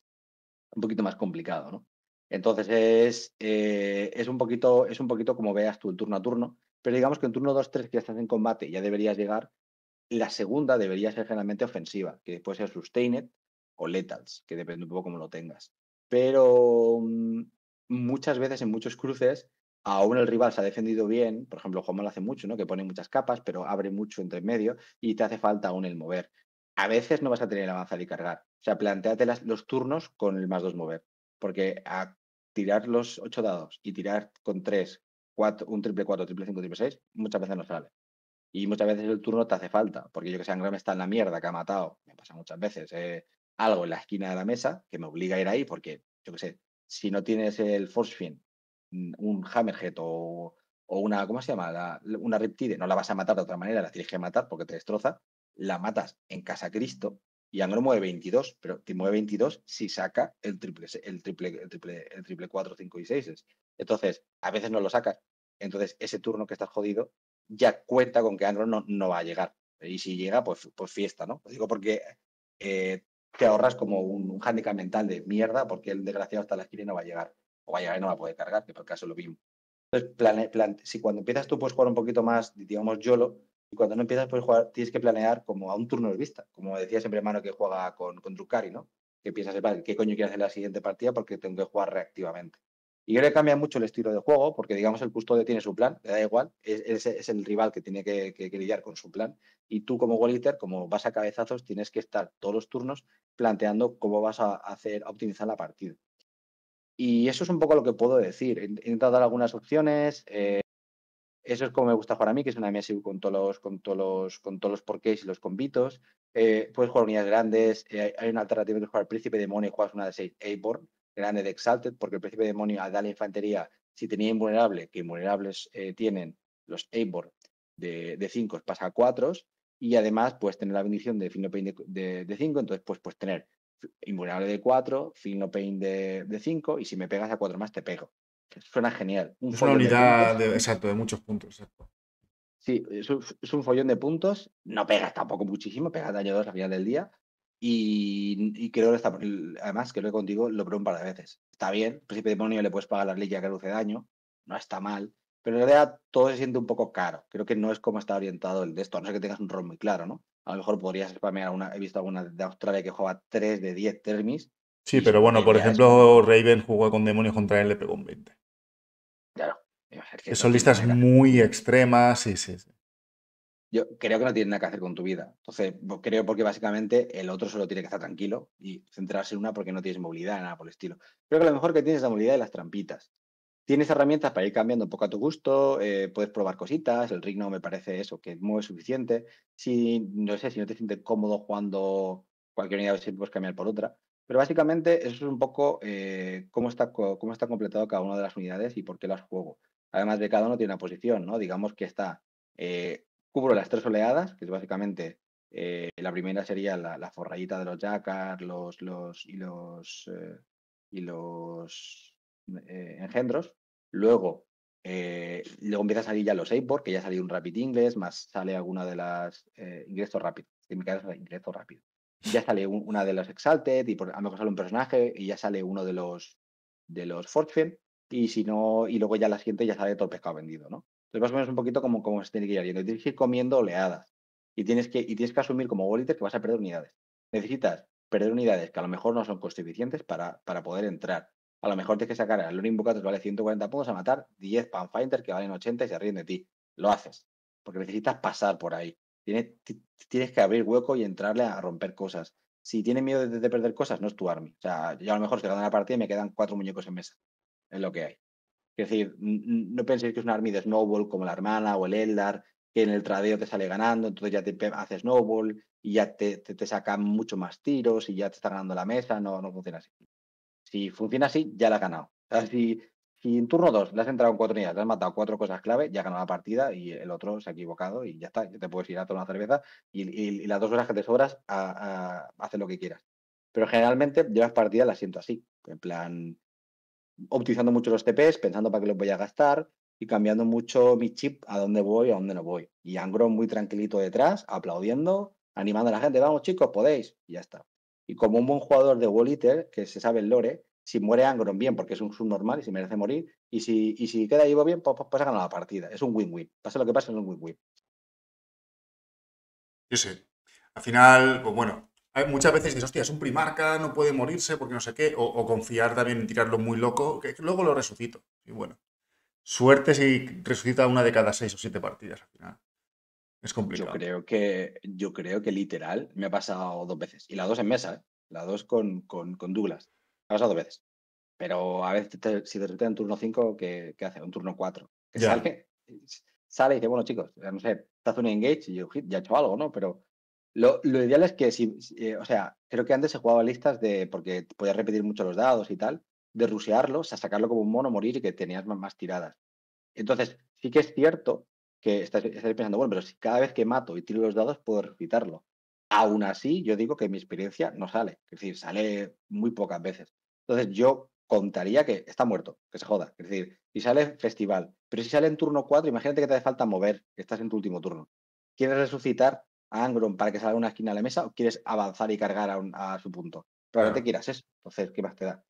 un poquito más complicado, ¿no? Entonces es, eh, es, un poquito, es un poquito como veas tú el turno a turno. Pero digamos que en turno 2-3 que estás en combate ya deberías llegar. La segunda debería ser generalmente ofensiva, que después ser sustained o letals, que depende un poco cómo lo tengas. Pero mm, muchas veces en muchos cruces, aún el rival se ha defendido bien, por ejemplo, Juan lo hace mucho, ¿no? que pone muchas capas, pero abre mucho entre medio y te hace falta aún el mover. A veces no vas a tener la avanzar de cargar. O sea, planteate los turnos con el más dos mover. Porque a tirar los ocho dados y tirar con tres un triple 4, triple 5, triple 6, muchas veces no sale. Y muchas veces el turno te hace falta, porque yo que sé, me está en la mierda, que ha matado, me pasa muchas veces, eh, algo en la esquina de la mesa que me obliga a ir ahí, porque yo que sé, si no tienes el force fin, mm, un hammerhead o, o, una, ¿cómo se llama? una reptile, no la vas a matar de otra manera, la tienes que matar porque te destroza, la matas en Casa Cristo y Angro mueve 22, pero te mueve 22 si saca el triple, el triple, triple, el triple 4, 5 y 6. Entonces, a veces no lo sacas, entonces, ese turno que estás jodido ya cuenta con que Angron no, va a llegar. Y si llega, pues, pues fiesta, ¿no? digo porque eh, te ahorras como un, un, mental de mierda porque el desgraciado hasta la esquina no va a llegar. O va a llegar y no va a poder cargar, que por caso lo mismo. Entonces, si cuando empiezas tú puedes jugar un poquito más, digamos, YOLO, y cuando no empiezas puedes jugar, tienes que planear como a un turno de vista, como decía siempre hermano que juega con, con ¿no? Que piensas, ¿qué coño quiero hacer la siguiente partida? Porque tengo que jugar reactivamente. Y creo que cambia mucho el estilo de juego, porque digamos el custodio tiene su plan, le da igual, es, es el rival que tiene que, que, lidiar con su plan. Y tú como goal como vas a cabezazos, tienes que estar todos los turnos planteando cómo vas a hacer, a optimizar la partida. Y eso es un poco lo que puedo decir. He intentado dar algunas opciones. Eh, eso es como me gusta jugar a mí, que es una MSU con todos los, con todos los, con todos los porqués y los convitos. Eh, puedes jugar unidades grandes. Eh, hay una alternativa de jugar príncipe demonio y juegas una de seis Aborn grande de Exalted, porque el príncipe demonio al dar la infantería, si tenía invulnerable, que invulnerables eh, tienen los Eivor de 5 pasa a 4, y además puedes tener la bendición de Finno Pain de 5, entonces pues, pues tener invulnerable de 4, fino No Pain de 5, y si me pegas a 4 más te pego. Suena genial. es una unidad, de exacto, de muchos puntos. Sí, es un, es un, follón de puntos. No pegas tampoco muchísimo, pegas daño 2 al final del día, y, creo que está, además, creo que contigo lo probé un par de veces. Está bien, Príncipe Demonio le puedes pagar la liga que luce daño, no está mal, pero en realidad todo se siente un poco caro. Creo que no es como está orientado el de esto, a no ser que tengas un rol muy claro, ¿no? A lo mejor podrías spamear una, he visto alguna de Australia que juega 3 de 10 termis. Sí, pero bueno, por ejemplo, Raven jugó con demonio contra él, le pegó un 20. Claro. Que son listas muy extremas, sí, sí, sí yo creo que no tiene nada que hacer con tu vida. Entonces, creo porque básicamente el otro solo tiene que estar tranquilo y centrarse en una porque no tienes movilidad, nada por el estilo. Creo que lo mejor que tienes es la movilidad de las trampitas. Tienes herramientas para ir cambiando un poco a tu gusto, eh, puedes probar cositas, el ritmo me parece eso, que muy suficiente. Si, no sé, si no te sientes cómodo jugando cualquier unidad, puedes cambiar por otra. Pero básicamente eso es un poco eh, cómo, está, cómo está completado cada una de las unidades y por qué las juego. Además de cada uno tiene una posición, ¿no? Digamos que está eh, cubro las tres oleadas, que es básicamente eh, la primera sería la, la forrayita de los yacar, los, los y los eh, y los eh, engendros. Luego, luego empieza a salir ya los Apor, que ya salió un Rapid Inglés, más sale alguna de las ingresos rápidos. ingreso rápido. Ya sale una de las Exalted, y por, a lo mejor sale un personaje, y ya sale uno de los de los Fortune, y si no, y luego ya la siguiente ya sale todo el pescado vendido, ¿no? Entonces, más o menos un poquito como, como se tiene que ir yendo. Tienes que ir comiendo oleadas y tienes que, y tienes que asumir como goliter que vas a perder unidades. Necesitas perder unidades que a lo mejor no son coste eficientes para, para poder entrar. A lo mejor tienes que sacar al Learning Bucatus vale 140 puntos a matar 10 Panfinders que valen 80 y se ríen de ti. Lo haces, porque necesitas pasar por ahí. Tienes, tienes que abrir hueco y entrarle a romper cosas. Si tienes miedo de, perder cosas, no es tu army. O sea, yo a lo mejor se gana la partida y me quedan cuatro muñecos en mesa. Es lo que hay. Es decir, no penséis que es un army de snowball como la hermana o el Eldar, que en el tradeo te sale ganando, entonces ya te hace snowball y ya te, te, sacan mucho más tiros y ya te está ganando la mesa. No, no funciona así. Si funciona así, ya la has ganado. si, en turno 2 le has entrado en cuatro unidades, le has matado cuatro cosas clave, ya ganado la partida y el otro se ha equivocado y ya está. Ya te puedes ir a tomar una cerveza y, las dos horas que te sobras a, lo que quieras. Pero generalmente llevas las partidas las siento así. En plan, optimizando mucho los TPs, pensando para qué los voy a gastar y cambiando mucho mi chip a dónde voy, a dónde no voy. Y Angron muy tranquilito detrás, aplaudiendo, animando a la gente, vamos chicos, podéis, y ya está. Y como un buen jugador de Wall Eater, que se sabe el lore, si muere Angron bien, porque es un subnormal y se merece morir, y si, y si queda vivo bien, pues, pues, pues ganado la partida. Es un win-win. Pasa lo que pasa, es un win-win. Yo sé. Al final, pues bueno, muchas veces dices, hostia, es un primarca, no puede morirse porque no sé qué, o, confiar también en tirarlo muy loco, que luego lo resucito. Y bueno, suerte si resucita una de cada seis o siete partidas al final. Es complicado. Yo creo que, yo creo que literal me ha pasado dos veces. Y las dos en mesa, ¿eh? las dos con, con, con, Douglas. Me ha pasado dos veces. Pero a veces, si te en turno 5, ¿qué, hace? Un turno 4. Que sale, sale y dice, bueno, chicos, no sé, te hace un engage y yo ya he hecho algo, ¿no? Pero lo, ideal es que si, eh, o sea, creo que antes se jugaba listas de, porque podías repetir mucho los dados y tal, de rusearlo, o sea, sacarlo como un mono, morir y que tenías más, más tiradas. Entonces, sí que es cierto que estás, pensando, bueno, pero si cada vez que mato y tiro los dados puedo repitarlo. Aún así, yo digo que mi experiencia no sale, es decir, sale muy pocas veces. Entonces, yo contaría que está muerto, que se joda. Es decir, si sale festival, pero si sale en turno 4, imagínate que te hace falta mover, que estás en tu último turno. Quieres resucitar, a Angron para que salga una esquina a la mesa o quieres avanzar y cargar a, su punto. Probablemente quieras eso. Entonces, ¿qué más te da?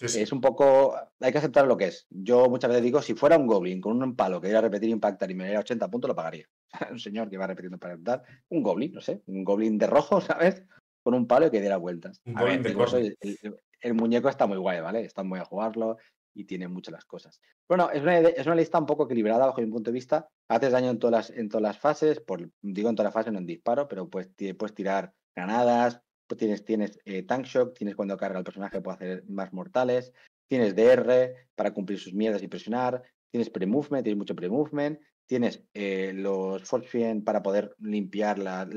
Es un poco. Hay que aceptar lo que es. Yo muchas veces digo, si fuera un Goblin con un palo que iba a repetir impactar y me diera 80 puntos, lo pagaría. un señor que va repitiendo impactar. Un Goblin, no sé. Un Goblin de rojo, ¿sabes? Con un palo y que diera vueltas. el, el, muñeco está muy guay, ¿vale? Está muy a jugarlo y tiene muchas las cosas. Bueno, es una, es una, lista un poco equilibrada bajo mi punto de vista. Haces daño en todas las, en todas las fases, por, digo en todas las fases, no en disparo, pero puedes, puedes tirar granadas, pues tienes, tienes eh, tank shock, tienes cuando carga el personaje puede hacer más mortales, tienes DR para cumplir sus mierdas y presionar, tienes pre-movement, tienes mucho pre-movement, tienes eh, los force fiend para poder limpiar las,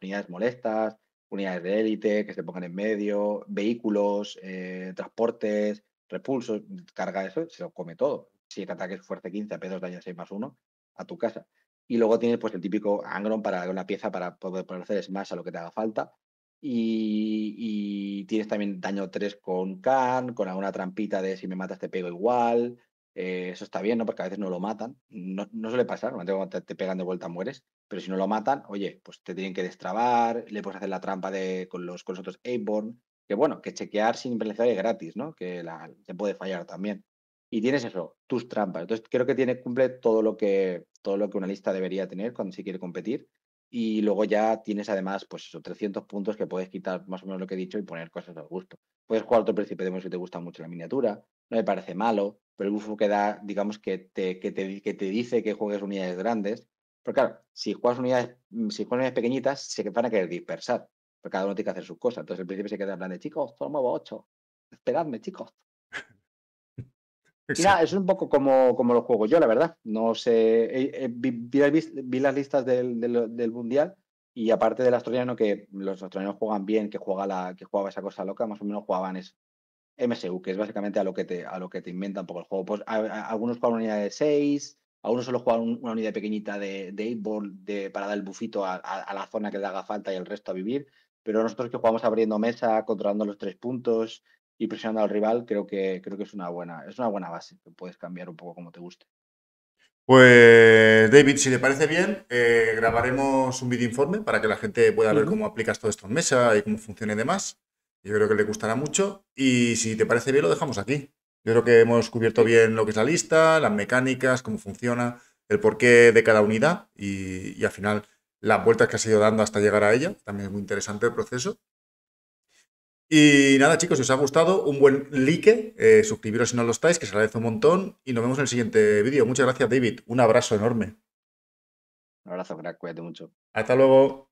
unidades molestas, unidades de élite que se pongan en medio, vehículos, eh, transportes, repulso, carga eso, se lo come todo. Si Siete ataques fuerte 15, P2 daño 6 más 1, a tu casa. Y luego tienes pues el típico Angron para una pieza para poder, hacer hacer smash a lo que te haga falta. Y, tienes también daño 3 con Khan, con alguna trampita de si me matas te pego igual. Eh, eso está bien, ¿no? Porque a veces no lo matan. No, no suele pasar, normalmente te, pegan de vuelta mueres. Pero si no lo matan, oye, pues te tienen que destrabar, le puedes hacer la trampa de, con, los, con los otros Airborne que bueno, que chequear sin implementar es gratis, ¿no? Que se puede fallar también. Y tienes eso, tus trampas. Entonces creo que tiene, cumple todo lo que, todo lo que una lista debería tener cuando se quiere competir. Y luego ya tienes además, pues esos 300 puntos que puedes quitar más o menos lo que he dicho y poner cosas al gusto. Puedes jugar otro príncipe de si te gusta mucho la miniatura, no me parece malo, pero el bufo que da, digamos, que te, que te, dice que juegues unidades grandes. Porque claro, si juegas unidades, mm, si juegas unidades pequeñitas, se van a querer dispersar cada uno tiene que hacer sus cosas. Entonces al principio se queda en plan de chicos, tomo ocho. Esperadme, chicos. es un poco como, como los juegos yo, la verdad. No sé. Eh, eh, vi, las listas del, del, mundial y aparte del australianos que los australianos juegan bien, que juega la, que jugaba esa cosa loca, más o menos jugaban es MSU, que es básicamente a lo que te, a lo que te inventan poco el juego. Pues algunos juegan una unidad de 6, algunos solo juegan una unidad pequeñita de, de 8 ball de, para dar el bufito a, la zona que le haga falta y el resto a vivir pero nosotros que jugamos abriendo mesa, controlando los tres puntos y presionando al rival, creo que, creo que es, una buena, es una buena base que puedes cambiar un poco como te guste. Pues David, si te parece bien, eh, grabaremos un video informe para que la gente pueda ver cómo aplicas todo esto en mesa y cómo funciona y demás. Yo creo que le gustará mucho y si te parece bien lo dejamos aquí. Yo creo que hemos cubierto bien lo que es la lista, las mecánicas, cómo funciona, el porqué de cada unidad y al final las vueltas que has ido dando hasta llegar a ella. También es muy interesante el proceso. Y nada, chicos, si os ha gustado, un buen like, eh, suscribiros si no lo estáis, que se agradece un montón. Y nos vemos en el siguiente vídeo. Muchas gracias, David. Un abrazo enorme. Un abrazo, crack. Cuídate mucho. Hasta luego.